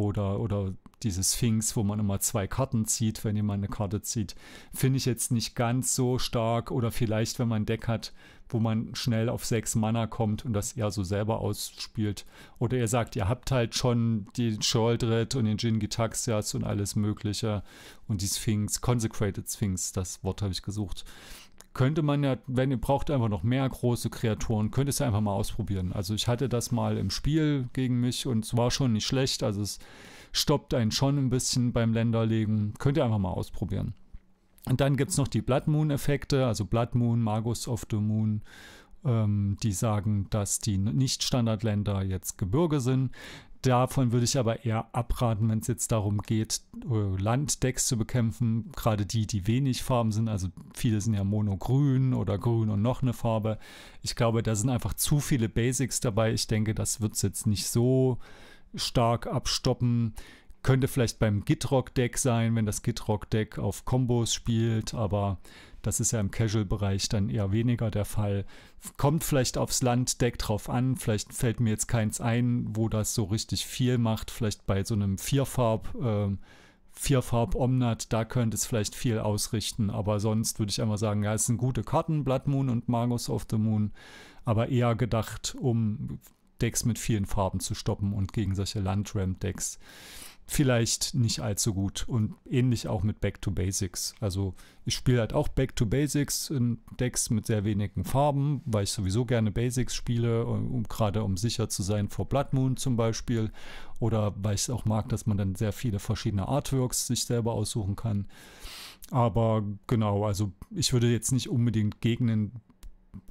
oder, oder diese Sphinx, wo man immer zwei Karten zieht, wenn jemand eine Karte zieht, finde ich jetzt nicht ganz so stark. Oder vielleicht, wenn man ein Deck hat, wo man schnell auf sechs Mana kommt und das eher so selber ausspielt. Oder ihr sagt, ihr habt halt schon den Sholdred und den Jin Gitaxias und alles Mögliche und die Sphinx, Consecrated Sphinx, das Wort habe ich gesucht könnte man ja, wenn ihr braucht einfach noch mehr große Kreaturen, könnt ihr es ja einfach mal ausprobieren. Also ich hatte das mal im Spiel gegen mich und es war schon nicht schlecht. Also es stoppt einen schon ein bisschen beim Länderlegen. Könnt ihr einfach mal ausprobieren. Und dann gibt es noch die Blood Moon-Effekte, also Blood Moon, Magus of the Moon, ähm, die sagen, dass die Nicht-Standardländer jetzt Gebirge sind. Davon würde ich aber eher abraten, wenn es jetzt darum geht, äh, Landdecks zu bekämpfen. Gerade die, die wenig Farben sind, also viele sind ja monogrün oder grün und noch eine Farbe. Ich glaube, da sind einfach zu viele Basics dabei. Ich denke, das wird es jetzt nicht so stark abstoppen. Könnte vielleicht beim Gitrock-Deck sein, wenn das Gitrock-Deck auf Kombos spielt, aber das ist ja im Casual-Bereich dann eher weniger der Fall. Kommt vielleicht aufs Land, deckt drauf an. Vielleicht fällt mir jetzt keins ein, wo das so richtig viel macht. Vielleicht bei so einem Vierfarb, äh, Vierfarb Omnat, da könnte es vielleicht viel ausrichten. Aber sonst würde ich einmal sagen, ja, es sind gute Karten, Blood Moon und Magus of the Moon. Aber eher gedacht, um Decks mit vielen Farben zu stoppen und gegen solche Landramp-Decks vielleicht nicht allzu gut. Und ähnlich auch mit Back to Basics. Also ich spiele halt auch Back to Basics in Decks mit sehr wenigen Farben, weil ich sowieso gerne Basics spiele, um, um gerade um sicher zu sein vor Blood Moon zum Beispiel. Oder weil ich es auch mag, dass man dann sehr viele verschiedene Artworks sich selber aussuchen kann. Aber genau, also ich würde jetzt nicht unbedingt gegen einen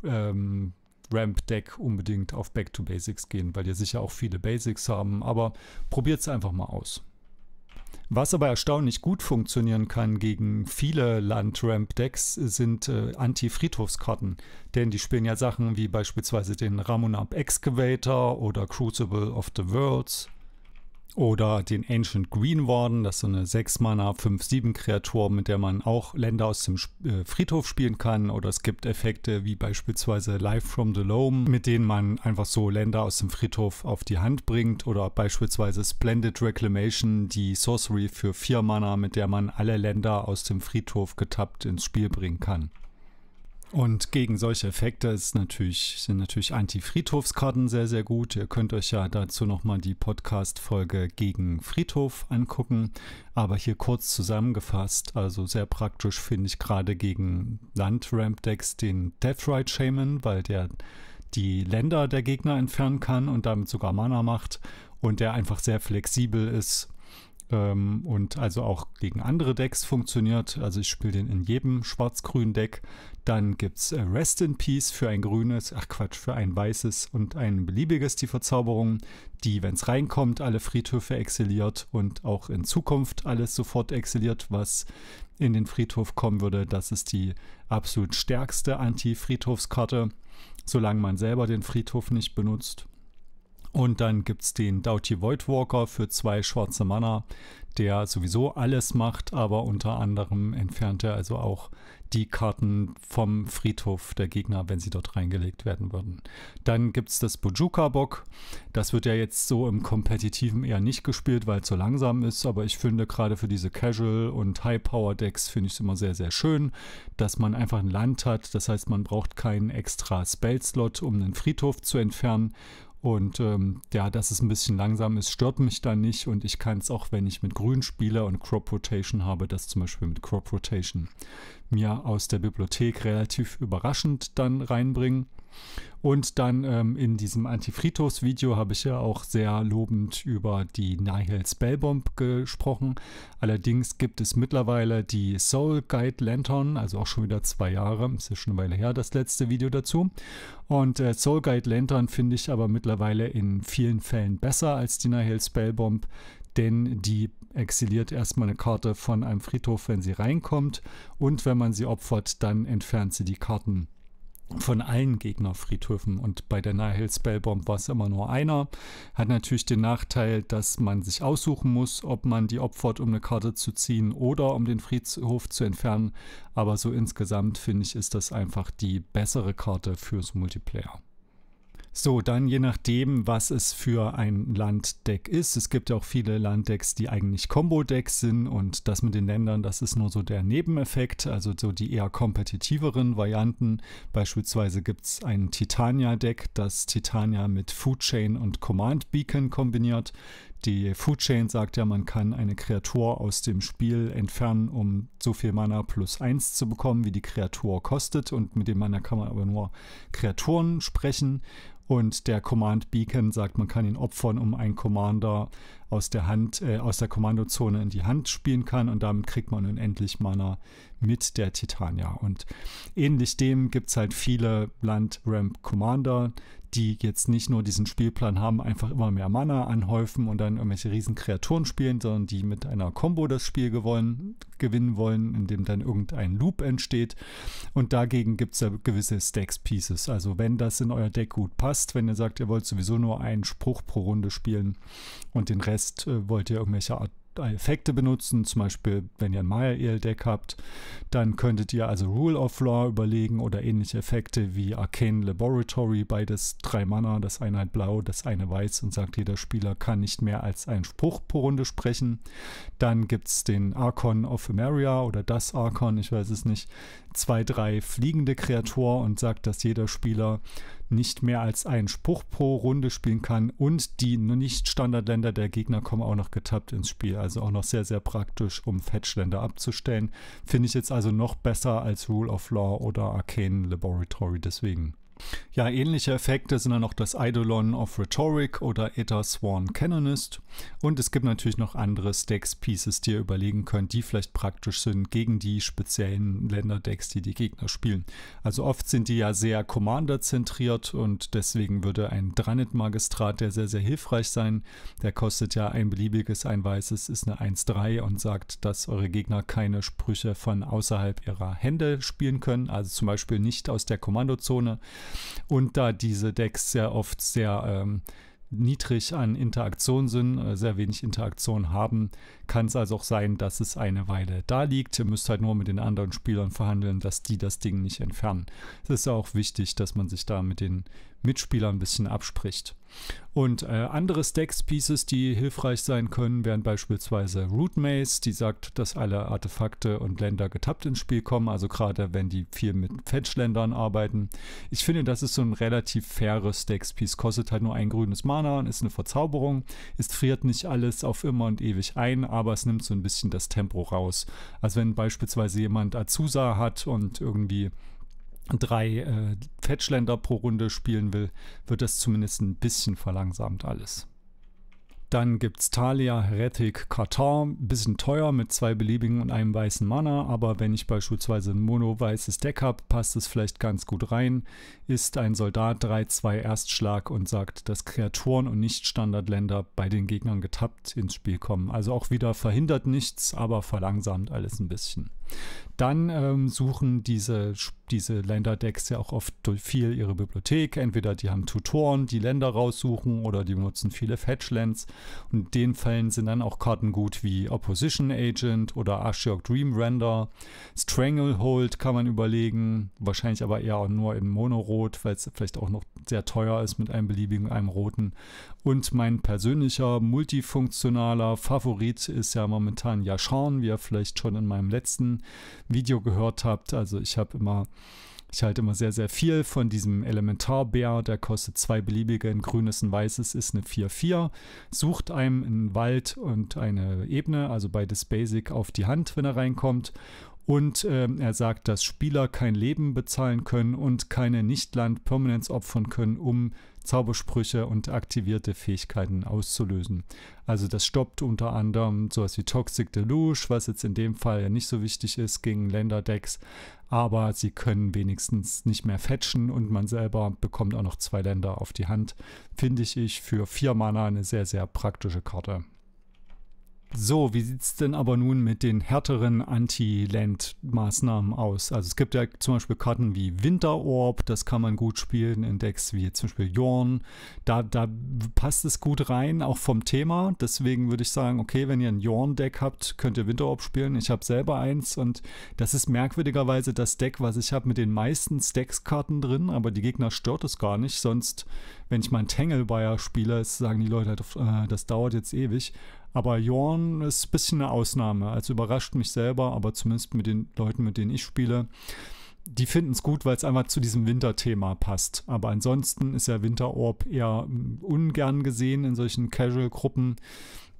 ähm, Ramp-Deck unbedingt auf Back to Basics gehen, weil die sicher auch viele Basics haben. Aber probiert es einfach mal aus. Was aber erstaunlich gut funktionieren kann gegen viele landramp decks sind äh, Anti-Friedhofskarten. Denn die spielen ja Sachen wie beispielsweise den Ramunab Excavator oder Crucible of the Worlds oder den Ancient Green Warden, das ist so eine 6-Mana 5-7-Kreatur, mit der man auch Länder aus dem äh, Friedhof spielen kann. Oder es gibt Effekte wie beispielsweise Life from the Loam, mit denen man einfach so Länder aus dem Friedhof auf die Hand bringt. Oder beispielsweise Splendid Reclamation, die Sorcery für 4 Mana, mit der man alle Länder aus dem Friedhof getappt ins Spiel bringen kann. Und gegen solche Effekte ist natürlich, sind natürlich Anti-Friedhofskarten sehr, sehr gut. Ihr könnt euch ja dazu nochmal die Podcast-Folge gegen Friedhof angucken. Aber hier kurz zusammengefasst, also sehr praktisch finde ich gerade gegen Land-Ramp-Decks den Death Ride Shaman, weil der die Länder der Gegner entfernen kann und damit sogar Mana macht und der einfach sehr flexibel ist ähm, und also auch gegen andere Decks funktioniert. Also ich spiele den in jedem schwarz-grünen Deck. Dann gibt es äh, Rest in Peace für ein grünes, ach Quatsch, für ein weißes und ein beliebiges, die Verzauberung, die, wenn es reinkommt, alle Friedhöfe exiliert und auch in Zukunft alles sofort exiliert, was in den Friedhof kommen würde. Das ist die absolut stärkste Anti-Friedhofskarte, solange man selber den Friedhof nicht benutzt. Und dann gibt es den Doughty Voidwalker für zwei schwarze Mana, der sowieso alles macht, aber unter anderem entfernt er also auch die Karten vom Friedhof der Gegner, wenn sie dort reingelegt werden würden. Dann gibt es das Bujuka-Bock. Das wird ja jetzt so im Kompetitiven eher nicht gespielt, weil es so langsam ist, aber ich finde gerade für diese Casual- und High-Power-Decks finde ich es immer sehr, sehr schön, dass man einfach ein Land hat. Das heißt, man braucht keinen extra Spell-Slot, um einen Friedhof zu entfernen und ähm, ja, dass es ein bisschen langsam ist, stört mich da nicht. Und ich kann es auch, wenn ich mit Grün spiele und Crop Rotation habe, das zum Beispiel mit Crop Rotation mir aus der Bibliothek relativ überraschend dann reinbringen. Und dann ähm, in diesem Antifritos-Video habe ich ja auch sehr lobend über die Nihil Spellbomb gesprochen. Allerdings gibt es mittlerweile die Soul Guide Lantern, also auch schon wieder zwei Jahre, es ist schon eine Weile her, das letzte Video dazu. Und äh, Soul Guide Lantern finde ich aber mittlerweile in vielen Fällen besser als die Nihil Spellbomb, denn die exiliert erstmal eine Karte von einem Friedhof, wenn sie reinkommt. Und wenn man sie opfert, dann entfernt sie die Karten von allen Gegnerfriedhöfen und bei der Nihil Spellbomb war es immer nur einer. Hat natürlich den Nachteil, dass man sich aussuchen muss, ob man die opfert, um eine Karte zu ziehen oder um den Friedhof zu entfernen. Aber so insgesamt finde ich, ist das einfach die bessere Karte fürs Multiplayer. So, dann je nachdem, was es für ein Landdeck ist. Es gibt ja auch viele Landdecks, die eigentlich Combo-Decks sind und das mit den Ländern, das ist nur so der Nebeneffekt, also so die eher kompetitiveren Varianten. Beispielsweise gibt es ein Titania-Deck, das Titania mit Food Chain und Command Beacon kombiniert. Die Food Chain sagt ja, man kann eine Kreatur aus dem Spiel entfernen, um so viel Mana plus 1 zu bekommen, wie die Kreatur kostet. Und mit dem Mana kann man aber nur Kreaturen sprechen. Und der Command Beacon sagt, man kann ihn opfern, um einen Commander aus der Hand, äh, aus der Kommandozone in die Hand spielen kann. Und damit kriegt man unendlich Mana mit der Titania. Und ähnlich dem gibt es halt viele Land Ramp Commander, die jetzt nicht nur diesen Spielplan haben, einfach immer mehr Mana anhäufen und dann irgendwelche riesen Kreaturen spielen, sondern die mit einer Combo das Spiel gewonnen, gewinnen wollen, in dem dann irgendein Loop entsteht. Und dagegen gibt es ja gewisse Stacks-Pieces. Also wenn das in euer Deck gut passt, wenn ihr sagt, ihr wollt sowieso nur einen Spruch pro Runde spielen und den Rest äh, wollt ihr irgendwelche Art Effekte benutzen, zum Beispiel wenn ihr ein maya el deck habt, dann könntet ihr also Rule of Law überlegen oder ähnliche Effekte wie Arcane Laboratory, beides drei Mana, das eine halt blau, das eine weiß und sagt, jeder Spieler kann nicht mehr als einen Spruch pro Runde sprechen. Dann gibt es den Archon of Emeria oder das Archon, ich weiß es nicht, zwei, drei fliegende Kreatur und sagt, dass jeder Spieler nicht mehr als einen Spruch pro Runde spielen kann und die nicht Standardländer der Gegner kommen auch noch getappt ins Spiel. Also also auch noch sehr, sehr praktisch, um Fetchländer abzustellen. Finde ich jetzt also noch besser als Rule of Law oder Arcane Laboratory deswegen. Ja, ähnliche Effekte sind dann noch das Eidolon of Rhetoric oder Ether Sworn Canonist. Und es gibt natürlich noch andere Stacks-Pieces, die ihr überlegen könnt, die vielleicht praktisch sind gegen die speziellen Länderdecks, die die Gegner spielen. Also oft sind die ja sehr Commander-zentriert und deswegen würde ein Dranit-Magistrat, der sehr, sehr hilfreich sein, der kostet ja ein beliebiges, ein weißes, ist eine 1-3 und sagt, dass eure Gegner keine Sprüche von außerhalb ihrer Hände spielen können, also zum Beispiel nicht aus der Kommandozone, und da diese Decks sehr oft sehr ähm, niedrig an Interaktion sind, äh, sehr wenig Interaktion haben, kann es also auch sein, dass es eine Weile da liegt. Ihr müsst halt nur mit den anderen Spielern verhandeln, dass die das Ding nicht entfernen. Es ist auch wichtig, dass man sich da mit den Mitspieler ein bisschen abspricht. Und äh, andere Stacks-Pieces, die hilfreich sein können, wären beispielsweise Root Maze, die sagt, dass alle Artefakte und Länder getappt ins Spiel kommen, also gerade wenn die viel mit Fetch-Ländern arbeiten. Ich finde, das ist so ein relativ faires Stacks-Piece, kostet halt nur ein grünes Mana und ist eine Verzauberung. Es friert nicht alles auf immer und ewig ein, aber es nimmt so ein bisschen das Tempo raus. Also wenn beispielsweise jemand Azusa hat und irgendwie drei äh, Fetchländer pro Runde spielen will, wird das zumindest ein bisschen verlangsamt alles. Dann gibt es Talia, Heretic, Katar. Bisschen teuer mit zwei beliebigen und einem weißen Mana, aber wenn ich beispielsweise ein mono-weißes Deck habe, passt es vielleicht ganz gut rein. Ist ein Soldat 3-2 Erstschlag und sagt, dass Kreaturen und Nicht-Standardländer bei den Gegnern getappt ins Spiel kommen. Also auch wieder verhindert nichts, aber verlangsamt alles ein bisschen. Dann ähm, suchen diese, diese Länderdecks ja auch oft viel ihre Bibliothek. Entweder die haben Tutoren, die Länder raussuchen oder die nutzen viele Fetchlands. Und in den Fällen sind dann auch Karten gut wie Opposition Agent oder Ashiok Dream Render. Stranglehold kann man überlegen, wahrscheinlich aber eher nur in Monorot, weil es vielleicht auch noch sehr teuer ist mit einem beliebigen, einem roten. Und mein persönlicher, multifunktionaler Favorit ist ja momentan Yashan, wie er vielleicht schon in meinem letzten Video gehört habt. Also ich habe immer, ich halte immer sehr, sehr viel von diesem Elementarbär. Der kostet zwei beliebige, ein grünes, ein weißes ist eine 4-4. Sucht einem einen Wald und eine Ebene, also beides Basic, auf die Hand, wenn er reinkommt. Und äh, er sagt, dass Spieler kein Leben bezahlen können und keine Nichtland-Permanence opfern können, um Zaubersprüche und aktivierte Fähigkeiten auszulösen. Also das stoppt unter anderem sowas wie Toxic Deluge, was jetzt in dem Fall nicht so wichtig ist gegen Länderdecks, aber sie können wenigstens nicht mehr fetchen und man selber bekommt auch noch zwei Länder auf die Hand. Finde ich für vier Mana eine sehr, sehr praktische Karte. So, wie sieht es denn aber nun mit den härteren Anti-Land-Maßnahmen aus? Also es gibt ja zum Beispiel Karten wie Winterorb, das kann man gut spielen, in Decks wie zum Beispiel Jorn. Da, da passt es gut rein, auch vom Thema. Deswegen würde ich sagen, okay, wenn ihr ein Jorn-Deck habt, könnt ihr Winterorb spielen. Ich habe selber eins und das ist merkwürdigerweise das Deck, was ich habe mit den meisten Stacks-Karten drin, aber die Gegner stört es gar nicht. Sonst, wenn ich mal einen Tangle-Buyer spiele, sagen die Leute, halt, äh, das dauert jetzt ewig. Aber Jorn ist ein bisschen eine Ausnahme. Also überrascht mich selber, aber zumindest mit den Leuten, mit denen ich spiele. Die finden es gut, weil es einfach zu diesem Winterthema passt. Aber ansonsten ist ja Winterorb eher ungern gesehen in solchen Casual-Gruppen.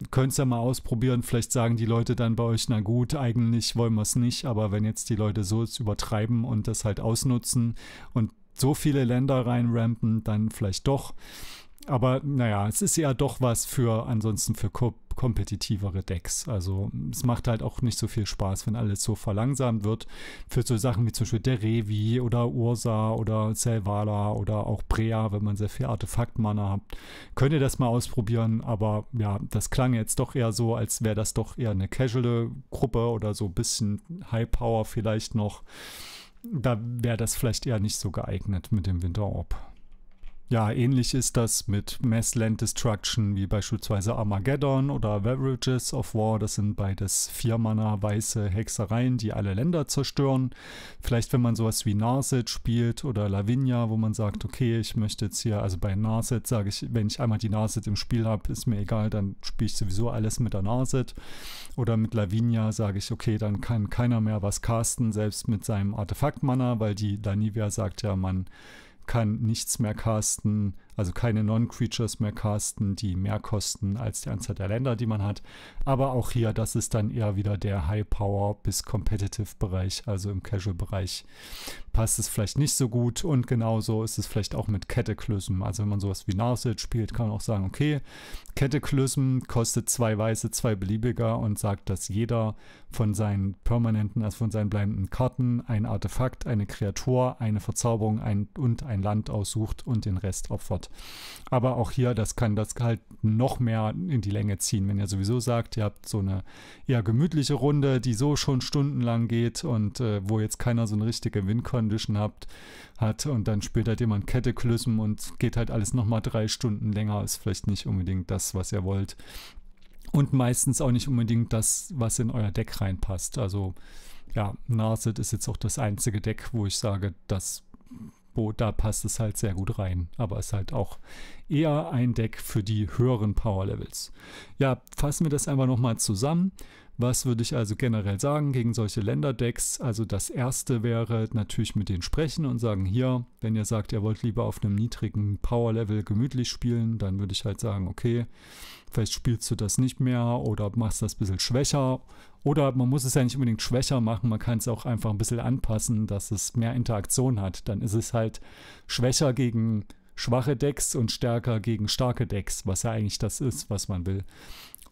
Könnt ihr ja mal ausprobieren. Vielleicht sagen die Leute dann bei euch, na gut, eigentlich wollen wir es nicht. Aber wenn jetzt die Leute so es übertreiben und das halt ausnutzen und so viele Länder reinrampen, dann vielleicht doch. Aber naja, es ist ja doch was für ansonsten für Ko kompetitivere Decks. Also es macht halt auch nicht so viel Spaß, wenn alles so verlangsamt wird. Für so Sachen wie zum Beispiel der Revi oder Ursa oder Selvala oder auch Brea, wenn man sehr viel Artefakt-Mana hat. Könnt ihr das mal ausprobieren, aber ja, das klang jetzt doch eher so, als wäre das doch eher eine casual Gruppe oder so ein bisschen High Power vielleicht noch. Da wäre das vielleicht eher nicht so geeignet mit dem Winter Orb. Ja, ähnlich ist das mit Mass Land Destruction, wie beispielsweise Armageddon oder Beverages of War. Das sind beides vier Mana weiße Hexereien, die alle Länder zerstören. Vielleicht, wenn man sowas wie Narset spielt oder Lavinia, wo man sagt, okay, ich möchte jetzt hier, also bei Narset sage ich, wenn ich einmal die Narset im Spiel habe, ist mir egal, dann spiele ich sowieso alles mit der Narset. Oder mit Lavinia sage ich, okay, dann kann keiner mehr was casten, selbst mit seinem Artefakt-Mana, weil die Lanivia sagt ja, man kann nichts mehr casten, also keine Non-Creatures mehr casten, die mehr kosten als die Anzahl der Länder, die man hat. Aber auch hier, das ist dann eher wieder der High-Power bis Competitive-Bereich, also im Casual-Bereich passt es vielleicht nicht so gut. Und genauso ist es vielleicht auch mit Cataclysm. Also wenn man sowas wie Narset spielt, kann man auch sagen, okay, Cataclysm kostet zwei weiße, zwei beliebiger und sagt, dass jeder von seinen permanenten, also von seinen bleibenden Karten ein Artefakt, eine Kreatur, eine Verzauberung ein, und ein Land aussucht und den Rest opfert. Aber auch hier, das kann das halt noch mehr in die Länge ziehen, wenn ihr sowieso sagt, ihr habt so eine eher gemütliche Runde, die so schon stundenlang geht und äh, wo jetzt keiner so eine richtige Windcondition habt, hat und dann spielt halt jemand Ketteklüssen und geht halt alles nochmal drei Stunden länger, ist vielleicht nicht unbedingt das, was ihr wollt. Und meistens auch nicht unbedingt das, was in euer Deck reinpasst. Also ja, Narset ist jetzt auch das einzige Deck, wo ich sage, das Tempo, da passt es halt sehr gut rein. Aber es ist halt auch eher ein Deck für die höheren Power Levels. Ja, fassen wir das einfach nochmal zusammen. Was würde ich also generell sagen gegen solche Länderdecks? Also das erste wäre natürlich mit denen sprechen und sagen, hier, wenn ihr sagt, ihr wollt lieber auf einem niedrigen Power-Level gemütlich spielen, dann würde ich halt sagen, okay, vielleicht spielst du das nicht mehr oder machst das ein bisschen schwächer. Oder man muss es ja nicht unbedingt schwächer machen, man kann es auch einfach ein bisschen anpassen, dass es mehr Interaktion hat. Dann ist es halt schwächer gegen schwache Decks und stärker gegen starke Decks, was ja eigentlich das ist, was man will.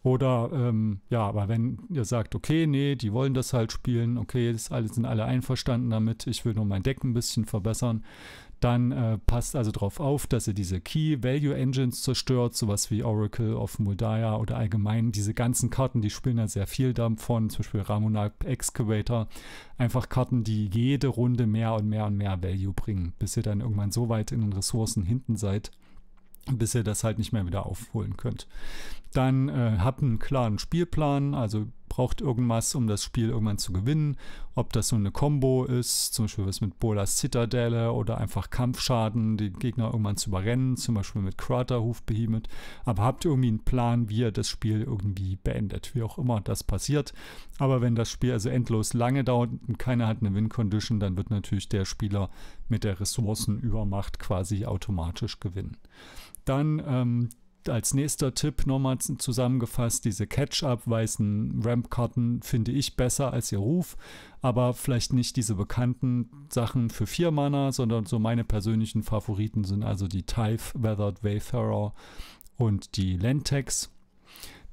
Oder ähm, ja, aber wenn ihr sagt, okay, nee, die wollen das halt spielen, okay, das alle, sind alle einverstanden damit, ich will nur mein Deck ein bisschen verbessern, dann äh, passt also darauf auf, dass ihr diese Key Value Engines zerstört, sowas wie Oracle of Muldaya oder allgemein diese ganzen Karten, die spielen ja sehr viel davon, zum Beispiel Ramonarch Excavator, einfach Karten, die jede Runde mehr und mehr und mehr Value bringen, bis ihr dann irgendwann so weit in den Ressourcen hinten seid, bis ihr das halt nicht mehr wieder aufholen könnt. Dann äh, habt einen klaren Spielplan, also braucht irgendwas, um das Spiel irgendwann zu gewinnen. Ob das so eine Combo ist, zum Beispiel was mit Bolas Zitadelle oder einfach Kampfschaden, den Gegner irgendwann zu überrennen, zum Beispiel mit Kraterhoof Behemoth. Aber habt irgendwie einen Plan, wie ihr das Spiel irgendwie beendet, wie auch immer das passiert. Aber wenn das Spiel also endlos lange dauert und keiner hat eine Win-Condition, dann wird natürlich der Spieler mit der Ressourcenübermacht quasi automatisch gewinnen. Dann ähm, als nächster Tipp nochmal zusammengefasst, diese Catch-up-weißen Ramp-Karten finde ich besser als ihr Ruf, aber vielleicht nicht diese bekannten Sachen für 4 Mana, sondern so meine persönlichen Favoriten sind also die Tithe, Weathered Wayfarer und die Lentex.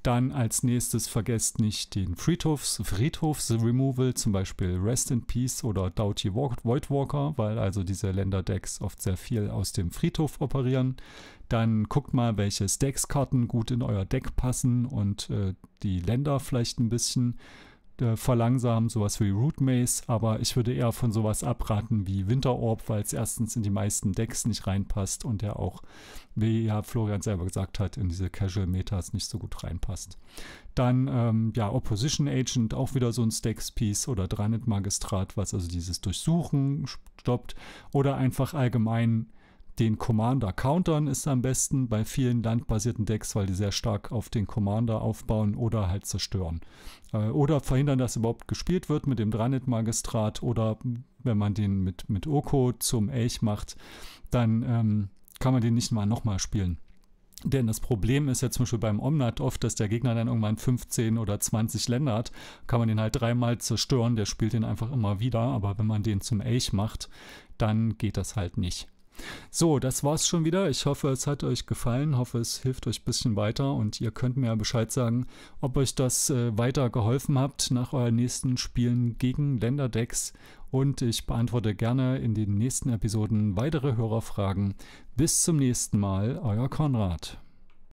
Dann als nächstes vergesst nicht den Friedhofs, Friedhofs Removal, zum Beispiel Rest in Peace oder Doughty Voidwalker, weil also diese Länderdecks oft sehr viel aus dem Friedhof operieren. Dann guckt mal, welche Stacks-Karten gut in euer Deck passen und äh, die Länder vielleicht ein bisschen äh, verlangsamen, sowas wie Root Maze, aber ich würde eher von sowas abraten wie Winter Orb, weil es erstens in die meisten Decks nicht reinpasst und der auch, wie ja Florian selber gesagt hat, in diese Casual Metas nicht so gut reinpasst. Dann, ähm, ja, Opposition Agent, auch wieder so ein Stacks-Piece oder Dranit Magistrat, was also dieses Durchsuchen stoppt oder einfach allgemein den Commander countern ist am besten bei vielen landbasierten Decks, weil die sehr stark auf den Commander aufbauen oder halt zerstören. Äh, oder verhindern, dass überhaupt gespielt wird mit dem Dranit-Magistrat oder wenn man den mit, mit Oko zum Elch macht, dann ähm, kann man den nicht mal nochmal spielen. Denn das Problem ist ja zum Beispiel beim Omnat oft, dass der Gegner dann irgendwann 15 oder 20 Länder hat. Kann man den halt dreimal zerstören, der spielt den einfach immer wieder. Aber wenn man den zum Elch macht, dann geht das halt nicht. So, das war's schon wieder. Ich hoffe, es hat euch gefallen, hoffe, es hilft euch ein bisschen weiter und ihr könnt mir ja Bescheid sagen, ob euch das äh, weiter geholfen habt nach euren nächsten Spielen gegen Länderdecks und ich beantworte gerne in den nächsten Episoden weitere Hörerfragen. Bis zum nächsten Mal, euer Konrad.